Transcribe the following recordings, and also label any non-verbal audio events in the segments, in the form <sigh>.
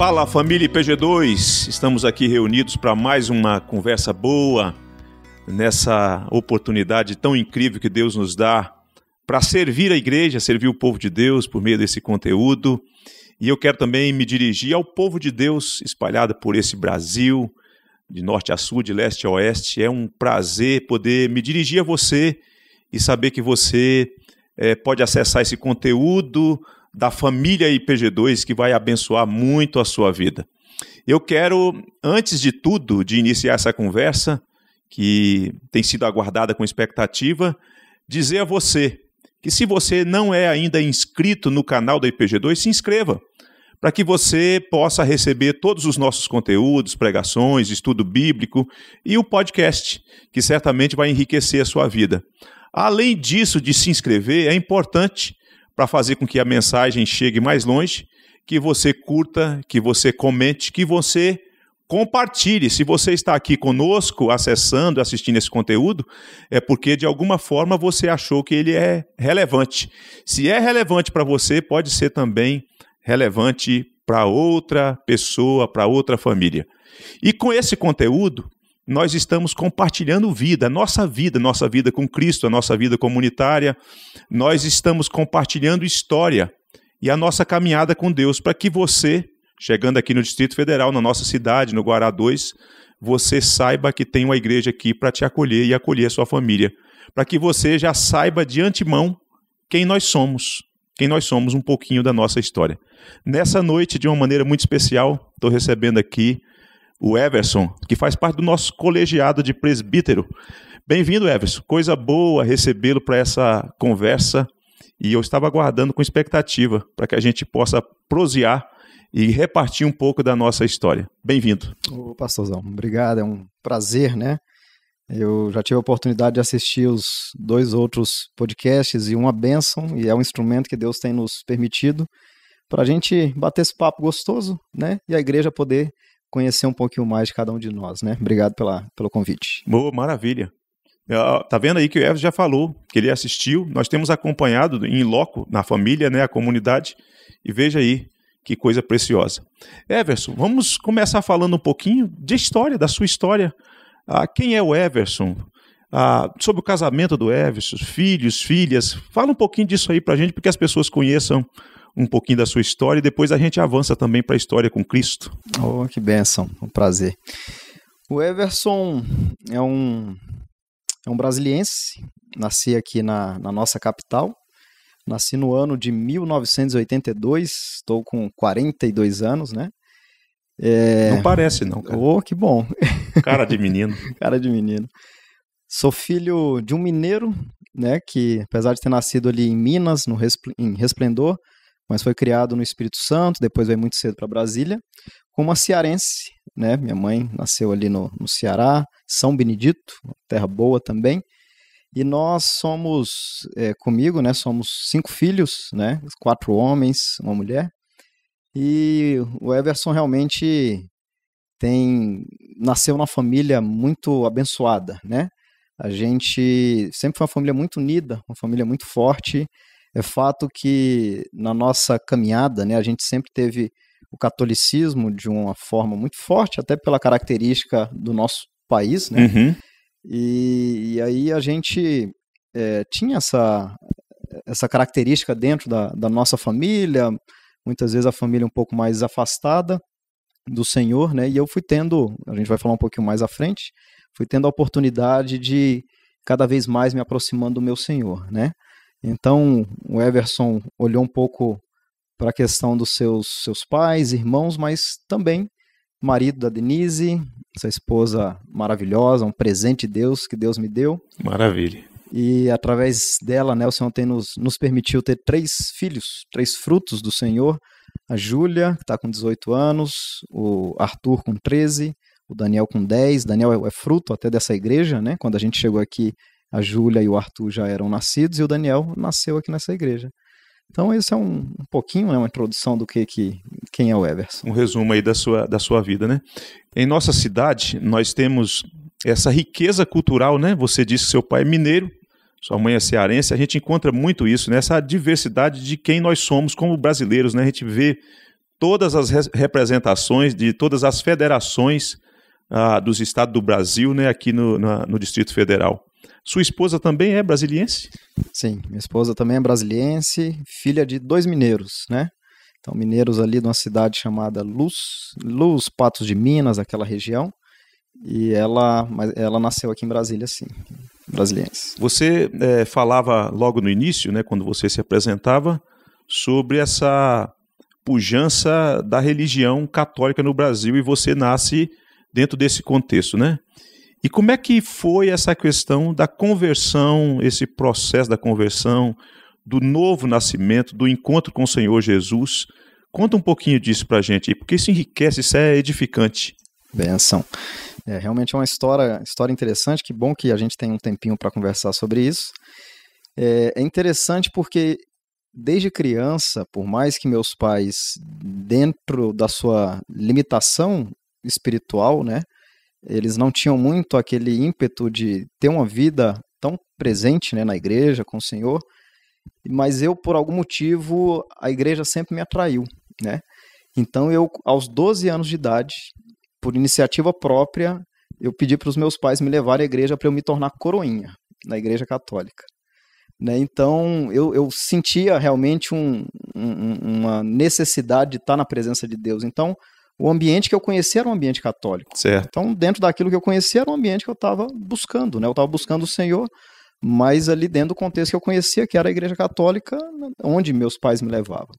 Fala família IPG2, estamos aqui reunidos para mais uma conversa boa nessa oportunidade tão incrível que Deus nos dá para servir a igreja, servir o povo de Deus por meio desse conteúdo. E eu quero também me dirigir ao povo de Deus espalhado por esse Brasil, de norte a sul, de leste a oeste. É um prazer poder me dirigir a você e saber que você é, pode acessar esse conteúdo da família IPG2 que vai abençoar muito a sua vida. Eu quero, antes de tudo, de iniciar essa conversa, que tem sido aguardada com expectativa, dizer a você que se você não é ainda inscrito no canal da IPG2, se inscreva para que você possa receber todos os nossos conteúdos, pregações, estudo bíblico e o podcast, que certamente vai enriquecer a sua vida. Além disso, de se inscrever, é importante para fazer com que a mensagem chegue mais longe, que você curta, que você comente, que você compartilhe. Se você está aqui conosco, acessando, assistindo esse conteúdo, é porque de alguma forma você achou que ele é relevante. Se é relevante para você, pode ser também relevante para outra pessoa, para outra família. E com esse conteúdo, nós estamos compartilhando vida, a nossa vida, nossa vida com Cristo, a nossa vida comunitária, nós estamos compartilhando história e a nossa caminhada com Deus, para que você, chegando aqui no Distrito Federal, na nossa cidade, no Guará 2, você saiba que tem uma igreja aqui para te acolher e acolher a sua família, para que você já saiba de antemão quem nós somos, quem nós somos, um pouquinho da nossa história. Nessa noite, de uma maneira muito especial, estou recebendo aqui o Everson, que faz parte do nosso colegiado de presbítero. Bem-vindo, Everson. Coisa boa recebê-lo para essa conversa e eu estava aguardando com expectativa para que a gente possa prosear e repartir um pouco da nossa história. Bem-vindo. Ô, pastorzão, obrigado, é um prazer, né? Eu já tive a oportunidade de assistir os dois outros podcasts e uma bênção, e é um instrumento que Deus tem nos permitido para a gente bater esse papo gostoso, né? E a igreja poder conhecer um pouquinho mais de cada um de nós, né? Obrigado pela, pelo convite. Boa, maravilha. É, tá vendo aí que o Everson já falou, que ele assistiu, nós temos acompanhado em loco, na família, né, a comunidade, e veja aí que coisa preciosa. Everson, vamos começar falando um pouquinho de história, da sua história. Ah, quem é o Everson? Ah, sobre o casamento do Everson, filhos, filhas. Fala um pouquinho disso aí para a gente, porque as pessoas conheçam um pouquinho da sua história e depois a gente avança também para a história com Cristo. Oh, que bênção, um prazer. O Everson é um, é um brasiliense, nasci aqui na, na nossa capital, nasci no ano de 1982, estou com 42 anos, né? É... Não parece, não. Cara. Oh, que bom. Cara de menino. <laughs> cara de menino. Sou filho de um mineiro, né? Que apesar de ter nascido ali em Minas, no Respl em Resplendor, mas foi criado no Espírito Santo, depois veio muito cedo para Brasília, como uma cearense, né? Minha mãe nasceu ali no, no Ceará, São Benedito, terra boa também. E nós somos, é, comigo, né? Somos cinco filhos, né? Quatro homens, uma mulher. E o Everson realmente tem nasceu numa família muito abençoada, né? A gente sempre foi uma família muito unida, uma família muito forte. É fato que na nossa caminhada, né, a gente sempre teve o catolicismo de uma forma muito forte, até pela característica do nosso país, né? Uhum. E, e, aí a gente é, tinha essa, essa característica dentro da, da nossa família, muitas vezes a família um pouco mais afastada do Senhor, né? E eu fui tendo, a gente vai falar um pouquinho mais à frente, fui tendo a oportunidade de cada vez mais me aproximando do meu Senhor, né? Então, o Everson olhou um pouco para a questão dos seus, seus pais, irmãos, mas também marido da Denise, essa esposa maravilhosa, um presente de Deus que Deus me deu. Maravilha. E através dela, né, o Senhor tem nos, nos permitiu ter três filhos, três frutos do Senhor. A Júlia, que está com 18 anos, o Arthur com 13, o Daniel com 10. Daniel é, é fruto até dessa igreja, né? Quando a gente chegou aqui, a Júlia e o Arthur já eram nascidos e o Daniel nasceu aqui nessa igreja. Então, esse é um, um pouquinho, né, uma introdução do que, que quem é o Everson. Um resumo aí da sua, da sua vida, né? Em nossa cidade, nós temos essa riqueza cultural, né? Você disse que seu pai é mineiro, sua mãe é cearense. A gente encontra muito isso, né? Essa diversidade de quem nós somos como brasileiros, né? A gente vê todas as representações de todas as federações ah, dos estados do Brasil, né, aqui no, na, no Distrito Federal. Sua esposa também é brasiliense? Sim, minha esposa também é brasiliense, filha de dois mineiros, né? Então, mineiros ali de uma cidade chamada Luz, Luz Patos de Minas, aquela região. E ela, mas ela nasceu aqui em Brasília, sim, brasiliense. Você é, falava logo no início, né, quando você se apresentava, sobre essa pujança da religião católica no Brasil e você nasce dentro desse contexto, né? E como é que foi essa questão da conversão, esse processo da conversão, do novo nascimento, do encontro com o Senhor Jesus? Conta um pouquinho disso para a gente, porque isso enriquece, isso é edificante. Benção. É realmente é uma história, história interessante. Que bom que a gente tem um tempinho para conversar sobre isso. É, é interessante porque desde criança, por mais que meus pais, dentro da sua limitação espiritual, né? Eles não tinham muito aquele ímpeto de ter uma vida tão presente né, na igreja, com o Senhor, mas eu, por algum motivo, a igreja sempre me atraiu, né? Então, eu, aos 12 anos de idade, por iniciativa própria, eu pedi para os meus pais me levarem à igreja para eu me tornar coroinha na igreja católica. Né? Então, eu, eu sentia realmente um, um, uma necessidade de estar na presença de Deus. Então, o ambiente que eu conhecia era um ambiente católico. Certo. Então, dentro daquilo que eu conhecia era um ambiente que eu estava buscando, né? Eu estava buscando o Senhor, mas ali dentro do contexto que eu conhecia, que era a Igreja Católica, onde meus pais me levavam.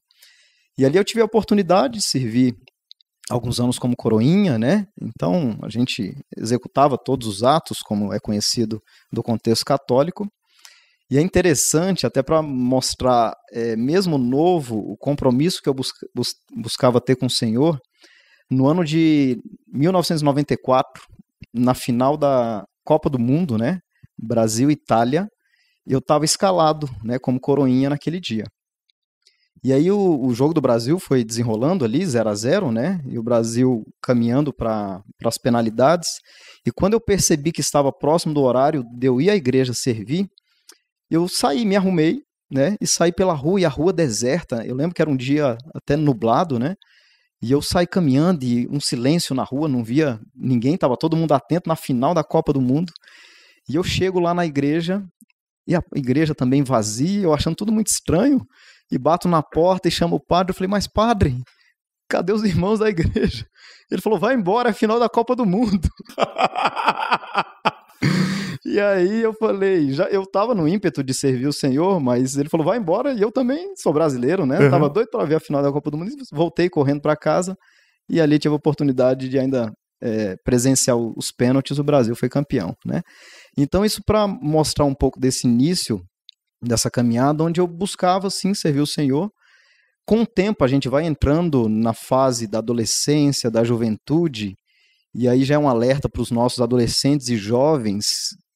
E ali eu tive a oportunidade de servir alguns anos como coroinha, né? Então, a gente executava todos os atos, como é conhecido do contexto católico. E é interessante, até para mostrar, é, mesmo novo, o compromisso que eu buscava ter com o Senhor, no ano de 1994, na final da Copa do Mundo, né? Brasil e Itália, eu estava escalado, né, como coroinha naquele dia. E aí o, o, jogo do Brasil foi desenrolando ali, 0 a 0 né? E o Brasil caminhando para as penalidades. E quando eu percebi que estava próximo do horário de eu ir à igreja servir, eu saí, me arrumei, né? E saí pela rua, e a rua deserta. Eu lembro que era um dia até nublado, né? E eu saí caminhando e um silêncio na rua, não via ninguém, estava todo mundo atento na final da Copa do Mundo. E eu chego lá na igreja, e a igreja também vazia, eu achando tudo muito estranho, e bato na porta e chamo o padre. Eu falei, mas padre, cadê os irmãos da igreja? Ele falou, vai embora, é final da Copa do Mundo. <laughs> E aí eu falei, já eu tava no ímpeto de servir o senhor, mas ele falou, vai embora, e eu também sou brasileiro, né? Uhum. Tava doido para ver a final da Copa do Mundo, voltei correndo para casa, e ali tive a oportunidade de ainda é, presenciar os pênaltis, o Brasil foi campeão, né? Então isso para mostrar um pouco desse início, dessa caminhada, onde eu buscava, sim, servir o senhor, com o tempo a gente vai entrando na fase da adolescência, da juventude, e aí já é um alerta para os nossos adolescentes e jovens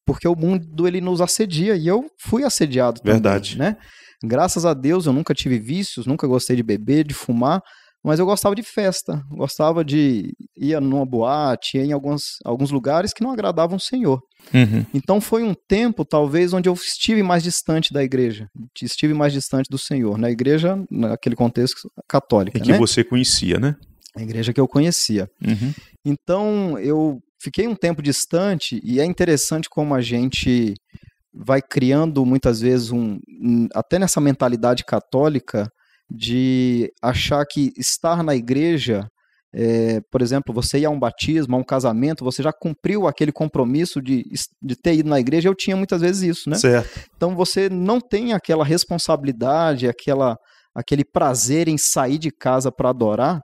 porque o mundo ele nos assedia e eu fui assediado também, Verdade. né? Graças a Deus eu nunca tive vícios, nunca gostei de beber, de fumar, mas eu gostava de festa, gostava de ir numa boate, ia em alguns, alguns lugares que não agradavam o Senhor. Uhum. Então foi um tempo, talvez, onde eu estive mais distante da igreja, estive mais distante do Senhor, na igreja, naquele contexto católico. É que né? você conhecia, né? A igreja que eu conhecia. Uhum. Então eu fiquei um tempo distante e é interessante como a gente vai criando muitas vezes um, até nessa mentalidade católica de achar que estar na igreja é, por exemplo, você ia a um batismo, a um casamento, você já cumpriu aquele compromisso de, de ter ido na igreja, eu tinha muitas vezes isso, né? Certo. Então você não tem aquela responsabilidade, aquela, aquele prazer em sair de casa para adorar,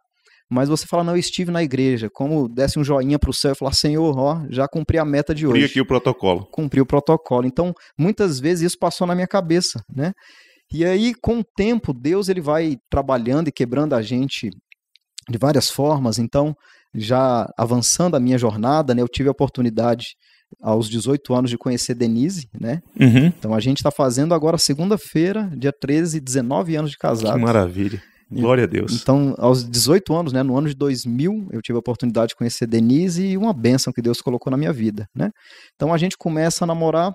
mas você fala, não, eu estive na igreja, como desse um joinha para o céu e falar, Senhor, ó, já cumpri a meta de hoje. Cumpri aqui o protocolo. Cumpri o protocolo. Então, muitas vezes isso passou na minha cabeça, né? E aí, com o tempo, Deus ele vai trabalhando e quebrando a gente de várias formas. Então, já avançando a minha jornada, né, eu tive a oportunidade aos 18 anos de conhecer Denise, né? Uhum. Então a gente está fazendo agora segunda-feira, dia 13, 19 anos de casado. Que maravilha. Glória a Deus. Então, aos 18 anos, né, no ano de 2000, eu tive a oportunidade de conhecer Denise e uma bênção que Deus colocou na minha vida, né? Então a gente começa a namorar.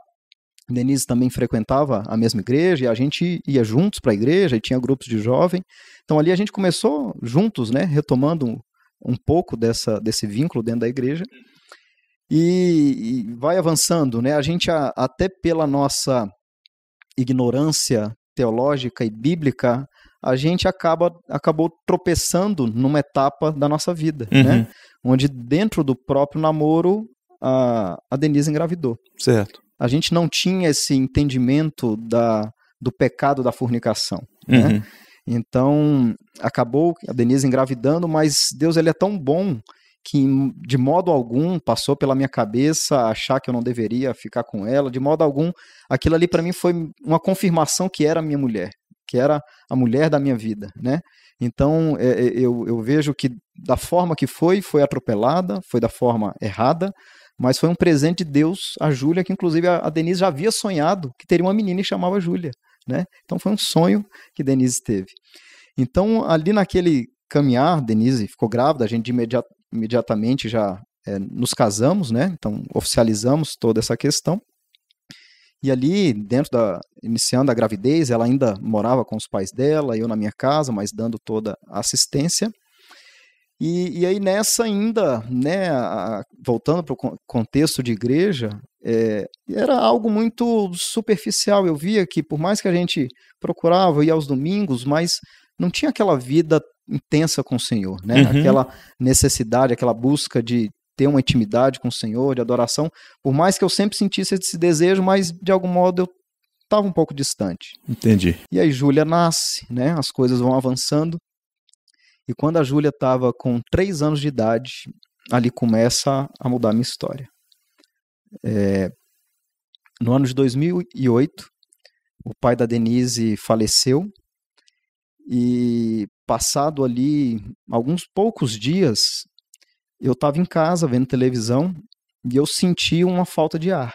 Denise também frequentava a mesma igreja e a gente ia juntos para a igreja e tinha grupos de jovem. Então ali a gente começou juntos, né, retomando um, um pouco dessa, desse vínculo dentro da igreja. E, e vai avançando, né? A gente a, até pela nossa ignorância teológica e bíblica, a gente acaba acabou tropeçando numa etapa da nossa vida, né? uhum. né? Onde dentro do próprio namoro a, a Denise engravidou. Certo. A gente não tinha esse entendimento da, do pecado da fornicação, né? uhum. né? Então, acabou a Denise engravidando, mas Deus ele é tão bom que de modo algum passou pela minha cabeça achar que eu não deveria ficar com ela, de modo algum, aquilo ali para mim foi uma confirmação que era minha mulher que era a mulher da minha vida, né? Então é, é, eu, eu vejo que da forma que foi, foi atropelada, foi da forma errada, mas foi um presente de Deus a Júlia, que inclusive a, a Denise já havia sonhado que teria uma menina e chamava Júlia, né? Então foi um sonho que Denise teve. Então ali naquele caminhar, Denise ficou grávida, a gente imediat, imediatamente já é, nos casamos, né? Então oficializamos toda essa questão. E ali, dentro da. iniciando a gravidez, ela ainda morava com os pais dela, eu na minha casa, mas dando toda a assistência. E, e aí, nessa ainda, né, a, voltando para o contexto de igreja, é, era algo muito superficial. Eu via que, por mais que a gente procurava ir aos domingos, mas não tinha aquela vida intensa com o Senhor, né? Uhum. Aquela necessidade, aquela busca de ter uma intimidade com o Senhor, de adoração, por mais que eu sempre sentisse esse desejo, mas de algum modo eu estava um pouco distante. Entendi. E aí Júlia nasce, né? As coisas vão avançando. E quando a Júlia estava com três anos de idade, ali começa a mudar a minha história. É... no ano de 2008, o pai da Denise faleceu e passado ali alguns poucos dias eu estava em casa vendo televisão e eu senti uma falta de ar.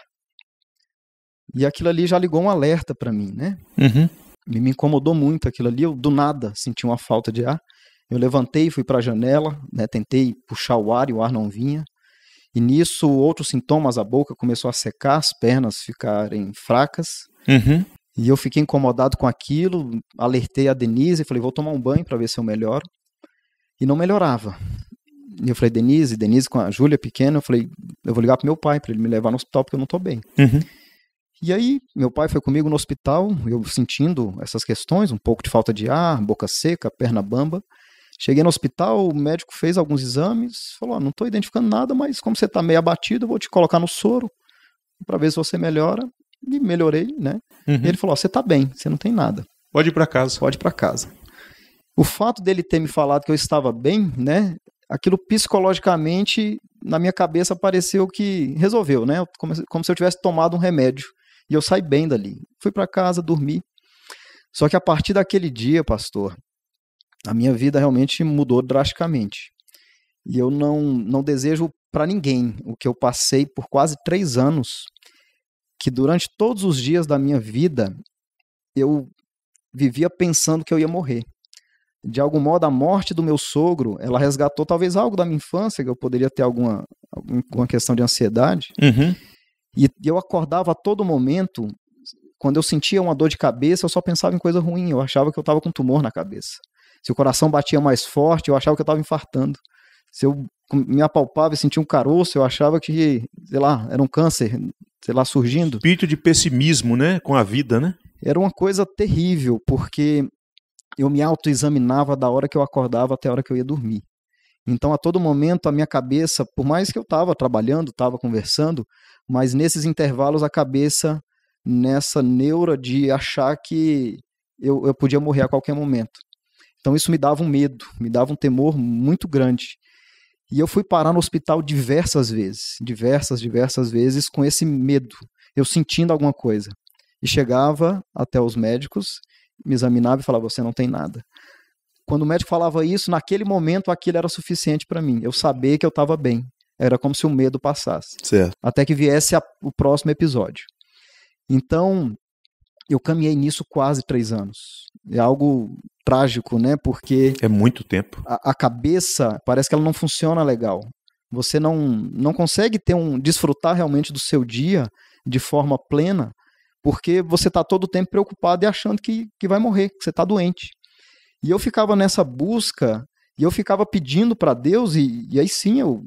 E aquilo ali já ligou um alerta para mim, né? Uhum. E me incomodou muito aquilo ali. Eu do nada senti uma falta de ar. Eu levantei, fui para a janela, né? Tentei puxar o ar e o ar não vinha. E nisso, outros sintomas, a boca começou a secar, as pernas ficarem fracas. Uhum. E eu fiquei incomodado com aquilo, alertei a Denise e falei, vou tomar um banho para ver se eu melhoro. E não melhorava. E eu falei, Denise, Denise com a Júlia pequena, eu falei, eu vou ligar pro meu pai para ele me levar no hospital porque eu não tô bem. Uhum. E aí, meu pai foi comigo no hospital, eu sentindo essas questões, um pouco de falta de ar, boca seca, perna bamba. Cheguei no hospital, o médico fez alguns exames, falou: oh, não estou identificando nada, mas como você está meio abatido, eu vou te colocar no soro para ver se você melhora. E melhorei, né? Uhum. E ele falou: oh, você está bem, você não tem nada. Pode ir para casa. Pode ir para casa. O fato dele ter me falado que eu estava bem, né, aquilo psicologicamente, na minha cabeça, pareceu que resolveu, né? Como, como se eu tivesse tomado um remédio. E eu saí bem dali. Fui para casa, dormi. Só que a partir daquele dia, pastor, a minha vida realmente mudou drasticamente. E eu não, não desejo para ninguém o que eu passei por quase três anos, que durante todos os dias da minha vida eu vivia pensando que eu ia morrer de algum modo, a morte do meu sogro, ela resgatou talvez algo da minha infância, que eu poderia ter alguma, alguma questão de ansiedade. Uhum. E eu acordava a todo momento, quando eu sentia uma dor de cabeça, eu só pensava em coisa ruim, eu achava que eu estava com tumor na cabeça. Se o coração batia mais forte, eu achava que eu estava infartando. Se eu me apalpava e sentia um caroço, eu achava que, sei lá, era um câncer, sei lá, surgindo. Espírito de pessimismo, né? Com a vida, né? Era uma coisa terrível, porque eu me autoexaminava da hora que eu acordava até a hora que eu ia dormir. Então, a todo momento, a minha cabeça, por mais que eu estava trabalhando, estava conversando, mas nesses intervalos, a cabeça, nessa neura de achar que eu, eu podia morrer a qualquer momento. Então, isso me dava um medo, me dava um temor muito grande. E eu fui parar no hospital diversas vezes, diversas, diversas vezes, com esse medo, eu sentindo alguma coisa. E chegava até os médicos me examinava e falava: Você não tem nada. Quando o médico falava isso, naquele momento aquilo era suficiente para mim. Eu sabia que eu estava bem. Era como se o medo passasse. Certo. Até que viesse a, o próximo episódio. Então, eu caminhei nisso quase três anos. É algo trágico, né? Porque. É muito tempo. A, a, cabeça parece que ela não funciona legal. Você não, não consegue ter um. desfrutar realmente do seu dia de forma plena, porque você está todo o tempo preocupado e achando que, que vai morrer, que você está doente. E eu ficava nessa busca, e eu ficava pedindo para Deus, e, e aí sim, eu,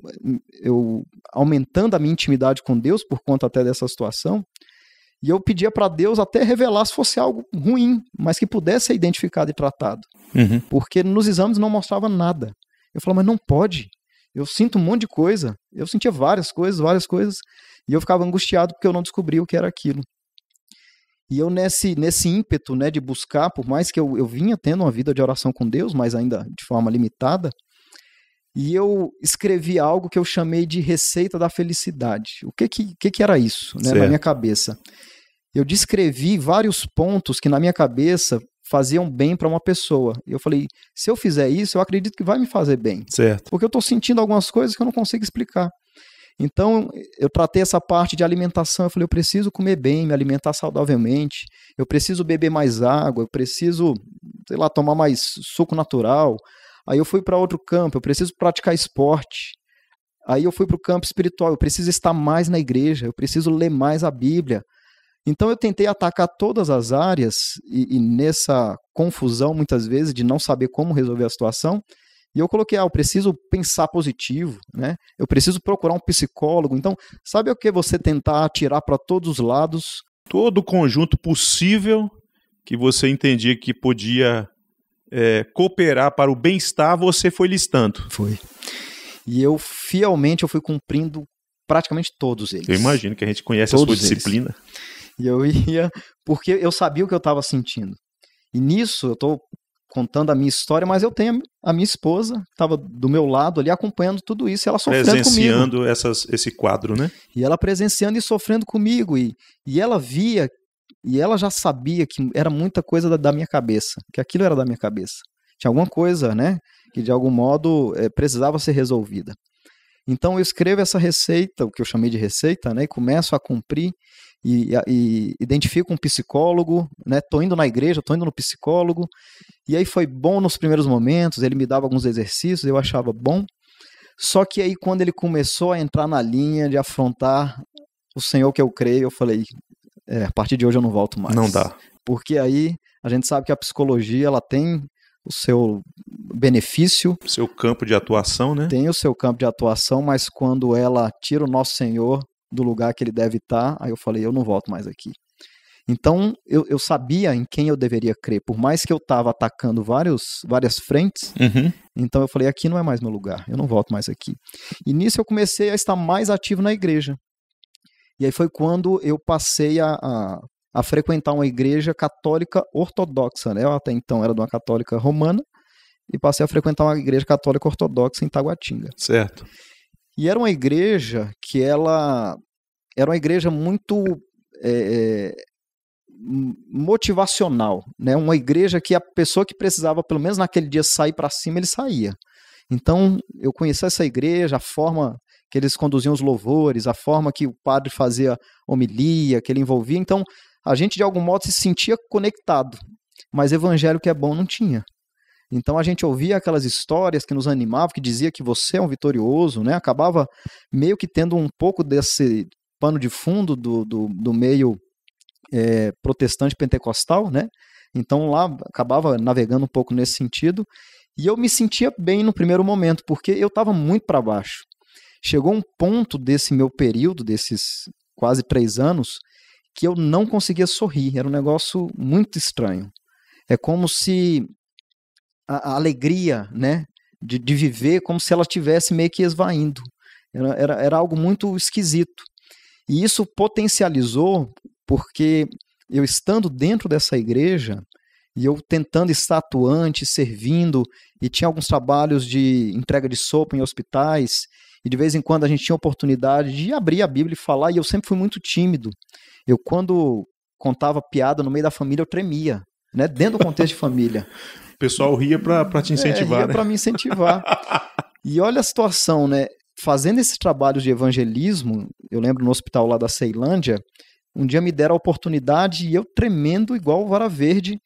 eu aumentando a minha intimidade com Deus por conta até dessa situação, e eu pedia para Deus até revelar se fosse algo ruim, mas que pudesse ser identificado e tratado. Uhum. Porque nos exames não mostrava nada. Eu falava, mas não pode. Eu sinto um monte de coisa. Eu sentia várias coisas, várias coisas. E eu ficava angustiado porque eu não descobria o que era aquilo. E eu, nesse, nesse ímpeto né, de buscar, por mais que eu, eu vinha tendo uma vida de oração com Deus, mas ainda de forma limitada, e eu escrevi algo que eu chamei de receita da felicidade. O que que, que, que era isso né, na minha cabeça? Eu descrevi vários pontos que na minha cabeça faziam bem para uma pessoa. E eu falei, se eu fizer isso, eu acredito que vai me fazer bem. Certo. Porque eu estou sentindo algumas coisas que eu não consigo explicar. Então, eu tratei essa parte de alimentação. Eu falei, eu preciso comer bem, me alimentar saudavelmente, eu preciso beber mais água, eu preciso, sei lá, tomar mais suco natural. Aí eu fui para outro campo, eu preciso praticar esporte. Aí eu fui para o campo espiritual, eu preciso estar mais na igreja, eu preciso ler mais a Bíblia. Então eu tentei atacar todas as áreas e, e nessa confusão, muitas vezes, de não saber como resolver a situação, e eu coloquei, ah, eu preciso pensar positivo, né? Eu preciso procurar um psicólogo. Então, sabe o que você tentar tirar para todos os lados? Todo o conjunto possível que você entendia que podia é, cooperar para o bem-estar, você foi listando. Foi. E eu fielmente eu fui cumprindo praticamente todos eles. Eu imagino que a gente conhece todos a sua disciplina. E eu ia, porque eu sabia o que eu estava sentindo. E nisso eu estou contando a minha história, mas eu tenho a minha esposa, estava do meu lado ali acompanhando tudo isso, e ela sofrendo presenciando comigo. Essas, esse quadro, né? E ela presenciando e sofrendo comigo e, e ela via e ela já sabia que era muita coisa da, da minha cabeça, que aquilo era da minha cabeça. Tinha alguma coisa, né, que de algum modo é, precisava ser resolvida. Então eu escrevo essa receita, o que eu chamei de receita, né, e começo a cumprir e, e identifico um psicólogo, né? Tô indo na igreja, tô indo no psicólogo. E aí foi bom nos primeiros momentos, ele me dava alguns exercícios, eu achava bom. Só que aí quando ele começou a entrar na linha de afrontar o Senhor que eu creio, eu falei, é, a partir de hoje eu não volto mais. Não dá. Porque aí a gente sabe que a psicologia ela tem o seu benefício, seu campo de atuação, né? Tem o seu campo de atuação, mas quando ela tira o nosso Senhor, do lugar que ele deve estar. Tá, aí eu falei, eu não volto mais aqui. Então eu, eu sabia em quem eu deveria crer, por mais que eu estava atacando vários, várias frentes. Uhum. Então eu falei, aqui não é mais meu lugar, eu não volto mais aqui. E nisso eu comecei a estar mais ativo na igreja. E aí foi quando eu passei a, a, a frequentar uma igreja católica ortodoxa, né? Eu até então era de uma católica romana e passei a frequentar uma igreja católica ortodoxa em Taguatinga. Certo. E era uma igreja que ela era uma igreja muito é, motivacional, né? Uma igreja que a pessoa que precisava, pelo menos naquele dia, sair para cima, ele saía. Então, eu conheci essa igreja, a forma que eles conduziam os louvores, a forma que o padre fazia homilia, que ele envolvia. Então, a gente de algum modo se sentia conectado, mas evangelho que é bom não tinha. Então a gente ouvia aquelas histórias que nos animavam, que dizia que você é um vitorioso, né? Acabava meio que tendo um pouco desse pano de fundo do, do, do meio é, protestante pentecostal, né? Então lá acabava navegando um pouco nesse sentido. E eu me sentia bem no primeiro momento, porque eu estava muito para baixo. Chegou um ponto desse meu período, desses quase três anos, que eu não conseguia sorrir. Era um negócio muito estranho. É como se a, a alegria, né, de, de, viver como se ela tivesse meio que esvaindo. Era, era, era algo muito esquisito. E isso potencializou, porque eu estando dentro dessa igreja, e eu tentando estar atuante, servindo, e tinha alguns trabalhos de entrega de sopa em hospitais, e de vez em quando a gente tinha oportunidade de abrir a Bíblia e falar, e eu sempre fui muito tímido. Eu, quando contava piada no meio da família, eu tremia, né? dentro do contexto de família. O pessoal ria para te incentivar. É, ria né? para me incentivar. e olha a situação, né? Fazendo esse trabalho de evangelismo, eu lembro no hospital lá da Ceilândia, um dia me deram a oportunidade e eu tremendo igual o vara verde,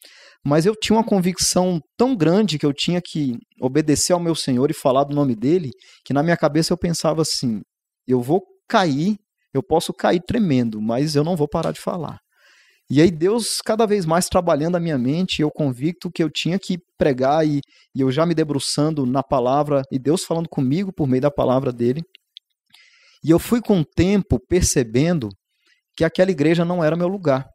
mas eu tinha uma convicção tão grande que eu tinha que obedecer ao meu Senhor e falar do nome dele, que na minha cabeça eu pensava assim: eu vou cair, eu posso cair tremendo, mas eu não vou parar de falar. E aí Deus cada vez mais trabalhando a minha mente, eu convicto que eu tinha que pregar e, e eu já me debruçando na palavra e Deus falando comigo por meio da palavra dele. E eu fui com o tempo percebendo que aquela igreja não era meu lugar.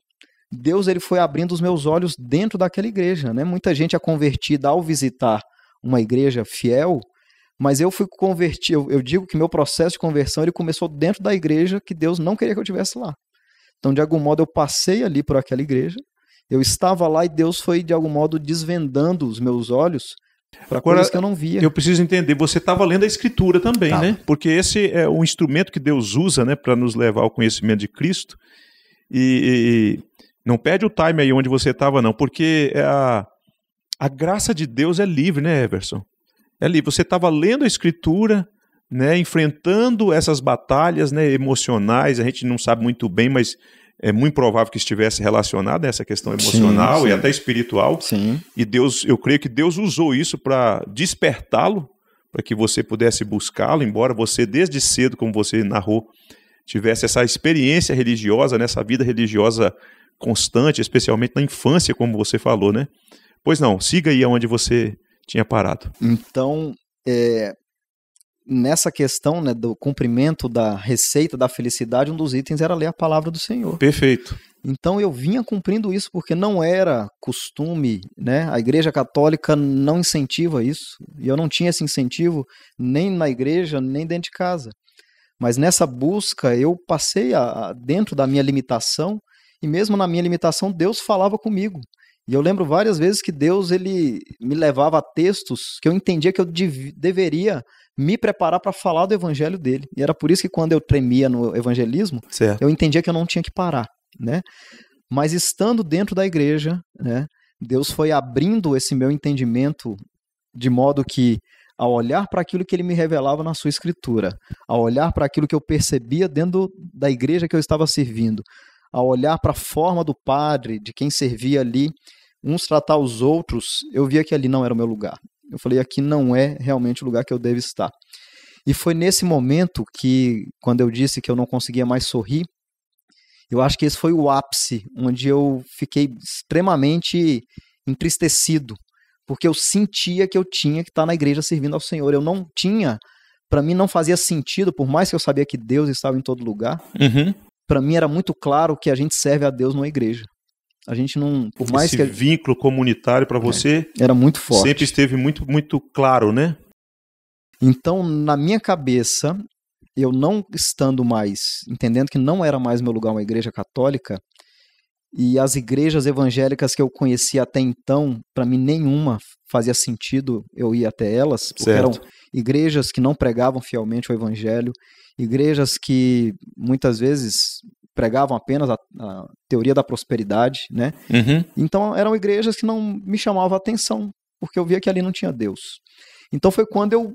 Deus ele foi abrindo os meus olhos dentro daquela igreja, né? Muita gente é convertida ao visitar uma igreja fiel, mas eu fui convertido, eu, eu digo que meu processo de conversão ele começou dentro da igreja que Deus não queria que eu tivesse lá. Então, de algum modo, eu passei ali por aquela igreja, eu estava lá e Deus foi, de algum modo, desvendando os meus olhos para coisas que eu não via. Eu preciso entender, você estava lendo a Escritura também, tava. né? Porque esse é o instrumento que Deus usa né, para nos levar ao conhecimento de Cristo. E, e não perde o time aí onde você estava, não, porque é a, a graça de Deus é livre, né, Everson? É livre. Você estava lendo a Escritura, né, enfrentando essas batalhas né, emocionais, a gente não sabe muito bem, mas é muito provável que estivesse relacionado a essa questão emocional sim, sim. e até espiritual. Sim. E Deus, eu creio que Deus usou isso para despertá-lo, para que você pudesse buscá-lo, embora você desde cedo, como você narrou, tivesse essa experiência religiosa, nessa né, vida religiosa constante, especialmente na infância, como você falou, né? Pois não, siga aí aonde você tinha parado. Então, é, nessa questão né, do cumprimento da receita da felicidade, um dos itens era ler a palavra do Senhor. Perfeito. Então eu vinha cumprindo isso porque não era costume, né? A Igreja Católica não incentiva isso e eu não tinha esse incentivo nem na igreja nem dentro de casa. Mas nessa busca eu passei a, a dentro da minha limitação e mesmo na minha limitação Deus falava comigo. E eu lembro várias vezes que Deus ele me levava a textos que eu entendia que eu dev, deveria me preparar para falar do evangelho dele. E era por isso que quando eu tremia no evangelismo, certo. eu entendia que eu não tinha que parar, né? Mas estando dentro da igreja, né, Deus foi abrindo esse meu entendimento de modo que ao olhar para aquilo que ele me revelava na sua escritura, ao olhar para aquilo que eu percebia dentro da igreja que eu estava servindo, ao olhar para a forma do padre, de quem servia ali, uns tratar os outros, eu via que ali não era o meu lugar. Eu falei, aqui não é realmente o lugar que eu devo estar. E foi nesse momento que, quando eu disse que eu não conseguia mais sorrir, eu acho que esse foi o ápice, onde eu fiquei extremamente entristecido, porque eu sentia que eu tinha que estar na igreja servindo ao Senhor. Eu não tinha, para mim não fazia sentido, por mais que eu sabia que Deus estava em todo lugar, uhum. para mim era muito claro que a gente serve a Deus numa igreja. A gente não, por mais Esse que vínculo comunitário para é. você é, era muito forte. Sempre esteve muito muito claro, né? Então, na minha cabeça, eu não estando mais, entendendo que não era mais meu lugar uma igreja católica, e as igrejas evangélicas que eu conhecia até então, para mim nenhuma fazia sentido eu ir até elas, porque certo. eram igrejas que não pregavam fielmente o evangelho, igrejas que muitas vezes pregavam apenas a, a teoria da prosperidade, né? Uhum. Então eram igrejas que não me chamavam a atenção, porque eu via que ali não tinha Deus. Então foi quando eu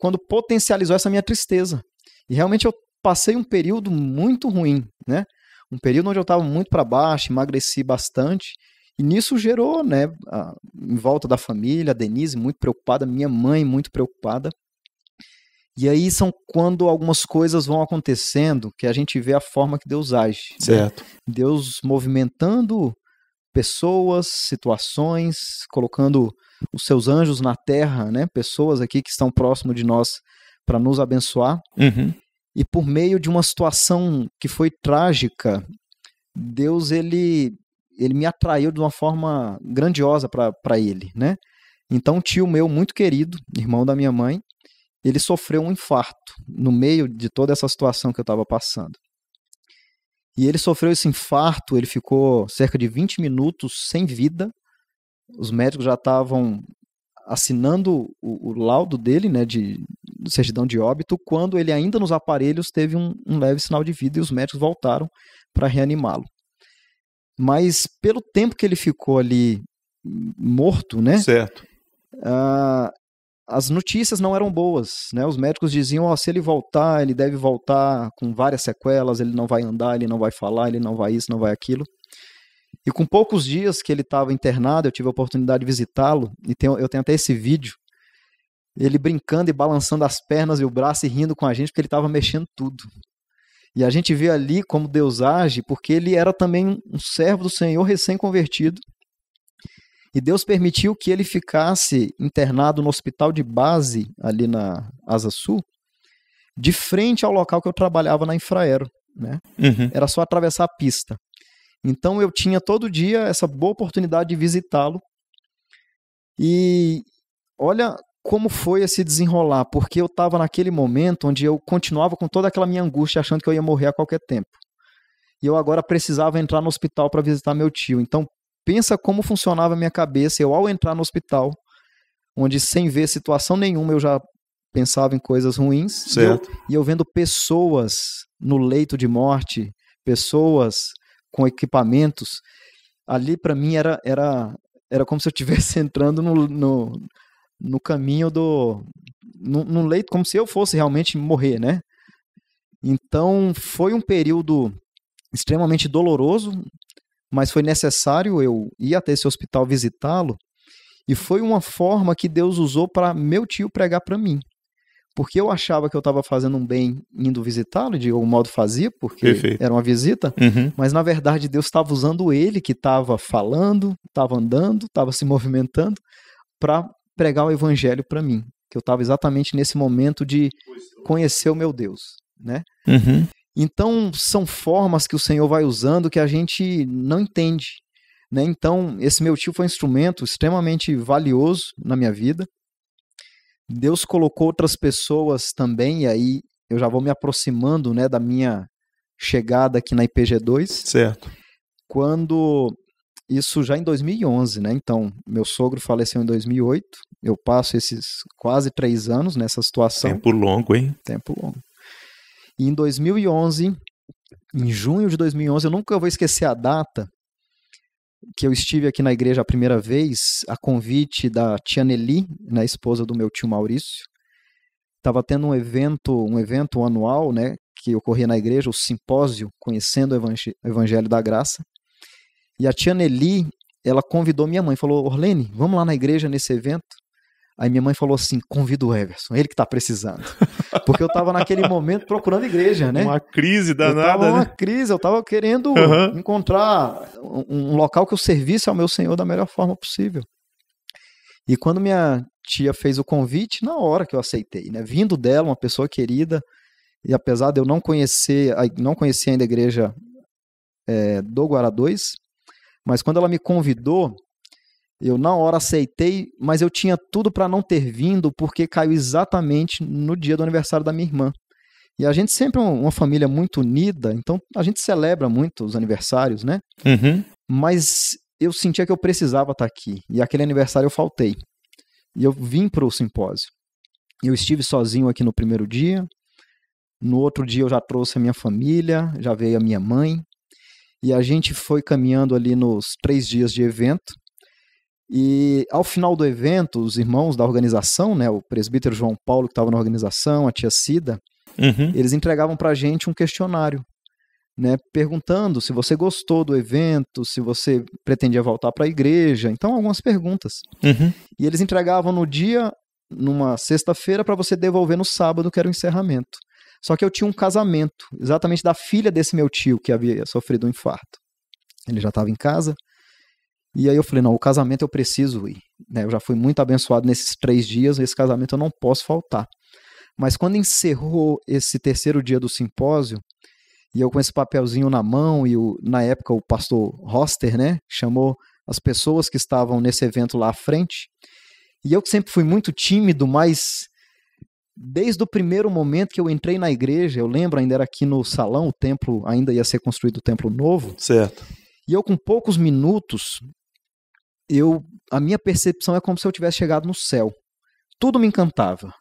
quando potencializou essa minha tristeza. E realmente eu passei um período muito ruim, né? Um período onde eu estava muito para baixo, emagreci bastante. E nisso gerou, né, a, em volta da família, a Denise muito preocupada, minha mãe muito preocupada. E aí são quando algumas coisas vão acontecendo que a gente vê a forma que Deus age. Né? Certo. Né? Deus movimentando pessoas, situações, colocando os seus anjos na terra, né? Pessoas aqui que estão próximo de nós para nos abençoar. Uhum. E por meio de uma situação que foi trágica, Deus ele ele me atraiu de uma forma grandiosa para ele, né? Então, um tio meu muito querido, irmão da minha mãe, ele sofreu um infarto no meio de toda essa situação que eu estava passando. E ele sofreu esse infarto, ele ficou cerca de 20 minutos sem vida. Os médicos já estavam assinando o, o, laudo dele, né, de, certidão de óbito, quando ele ainda nos aparelhos teve um, um leve sinal de vida e os médicos voltaram para reanimá-lo. Mas pelo tempo que ele ficou ali morto, né? Certo. Uh, as notícias não eram boas, né? Os médicos diziam, ó, oh, se ele voltar, ele deve voltar com várias sequelas, ele não vai andar, ele não vai falar, ele não vai isso, não vai aquilo. E com poucos dias que ele estava internado, eu tive a oportunidade de visitá-lo, e tenho, eu tenho até esse vídeo, ele brincando e balançando as pernas e o braço e rindo com a gente, porque ele estava mexendo tudo. E a gente vê ali como Deus age, porque ele era também um servo do Senhor recém-convertido, e Deus permitiu que ele ficasse internado no hospital de base, ali na Asa Sul, de frente ao local que eu trabalhava na Infraero. Né? Uhum. Era só atravessar a pista. Então eu tinha todo dia essa boa oportunidade de visitá-lo. E olha como foi esse desenrolar, porque eu estava naquele momento onde eu continuava com toda aquela minha angústia, achando que eu ia morrer a qualquer tempo. E eu agora precisava entrar no hospital para visitar meu tio. Então, pensa como funcionava a minha cabeça eu ao entrar no hospital, onde sem ver situação nenhuma eu já pensava em coisas ruins, certo. E, eu, e eu vendo pessoas no leito de morte, pessoas com equipamentos, ali para mim era, era, era como se eu estivesse <laughs> entrando no, no, no caminho do. No, no leito, como se eu fosse realmente morrer, né? Então foi um período extremamente doloroso, mas foi necessário eu ir até esse hospital visitá-lo, e foi uma forma que Deus usou para meu tio pregar para mim. Porque eu achava que eu estava fazendo um bem indo visitá-lo, de algum modo fazia, porque Perfeito. era uma visita, uhum. mas na verdade Deus estava usando ele, que estava falando, estava andando, estava se movimentando, para pregar o evangelho para mim. Que eu estava exatamente nesse momento de conhecer o meu Deus. Né? Uhum. Então, são formas que o Senhor vai usando que a gente não entende. Né? Então, esse meu tio foi um instrumento extremamente valioso na minha vida. Deus colocou outras pessoas também, e aí eu já vou me aproximando né, da minha chegada aqui na IPG2. Certo. Quando isso já em 2011, né? Então, meu sogro faleceu em 2008. Eu passo esses quase três anos nessa situação. Tempo longo, hein? Tempo longo. E em 2011, em junho de 2011, eu nunca vou esquecer a data que eu estive aqui na igreja a primeira vez, a convite da tia Nelly, né, esposa do meu tio Maurício. Estava tendo um evento, um evento anual, né, que ocorria na igreja, o simpósio Conhecendo o Evangelho da Graça. E a tia Nelly, ela convidou minha mãe, falou: "Orlene, vamos lá na igreja nesse evento". Aí minha mãe falou assim: convida o Everson, ele que tá precisando. Porque eu tava naquele momento procurando igreja, né? Uma crise danada. Eu tava né? uma crise, eu tava querendo uhum. encontrar um, um local que eu servisse ao meu Senhor da melhor forma possível. E quando minha tia fez o convite, na hora que eu aceitei, né? Vindo dela, uma pessoa querida, e apesar de eu não conhecer, não conhecer ainda a igreja é, do Guará 2, mas quando ela me convidou, eu na hora aceitei, mas eu tinha tudo para não ter vindo porque caiu exatamente no dia do aniversário da minha irmã. E a gente sempre é uma família muito unida, então a gente celebra muito os aniversários, né? Uhum. Mas eu sentia que eu precisava estar tá aqui. E aquele aniversário eu faltei. E eu vim para o simpósio. Eu estive sozinho aqui no primeiro dia. No outro dia eu já trouxe a minha família, já veio a minha mãe. E a gente foi caminhando ali nos três dias de evento. E ao final do evento, os irmãos da organização, né, o presbítero João Paulo que estava na organização, a tia Cida, uhum. eles entregavam para a gente um questionário, né, perguntando se você gostou do evento, se você pretendia voltar para a igreja, então algumas perguntas. Uhum. E eles entregavam no dia, numa sexta-feira, para você devolver no sábado, que era o encerramento. Só que eu tinha um casamento, exatamente da filha desse meu tio que havia sofrido um infarto. Ele já estava em casa e aí eu falei, não, o casamento eu preciso ir. Né? Eu já fui muito abençoado nesses três dias, esse casamento eu não posso faltar. Mas quando encerrou esse terceiro dia do simpósio, e eu com esse papelzinho na mão, e o, na época o pastor Roster, né, chamou as pessoas que estavam nesse evento lá à frente, e eu que sempre fui muito tímido, mas desde o primeiro momento que eu entrei na igreja, eu lembro, ainda era aqui no salão, o templo ainda ia ser construído o templo novo. Certo. E eu, com poucos minutos, eu a minha percepção é como se eu tivesse chegado no céu. Tudo me encantava.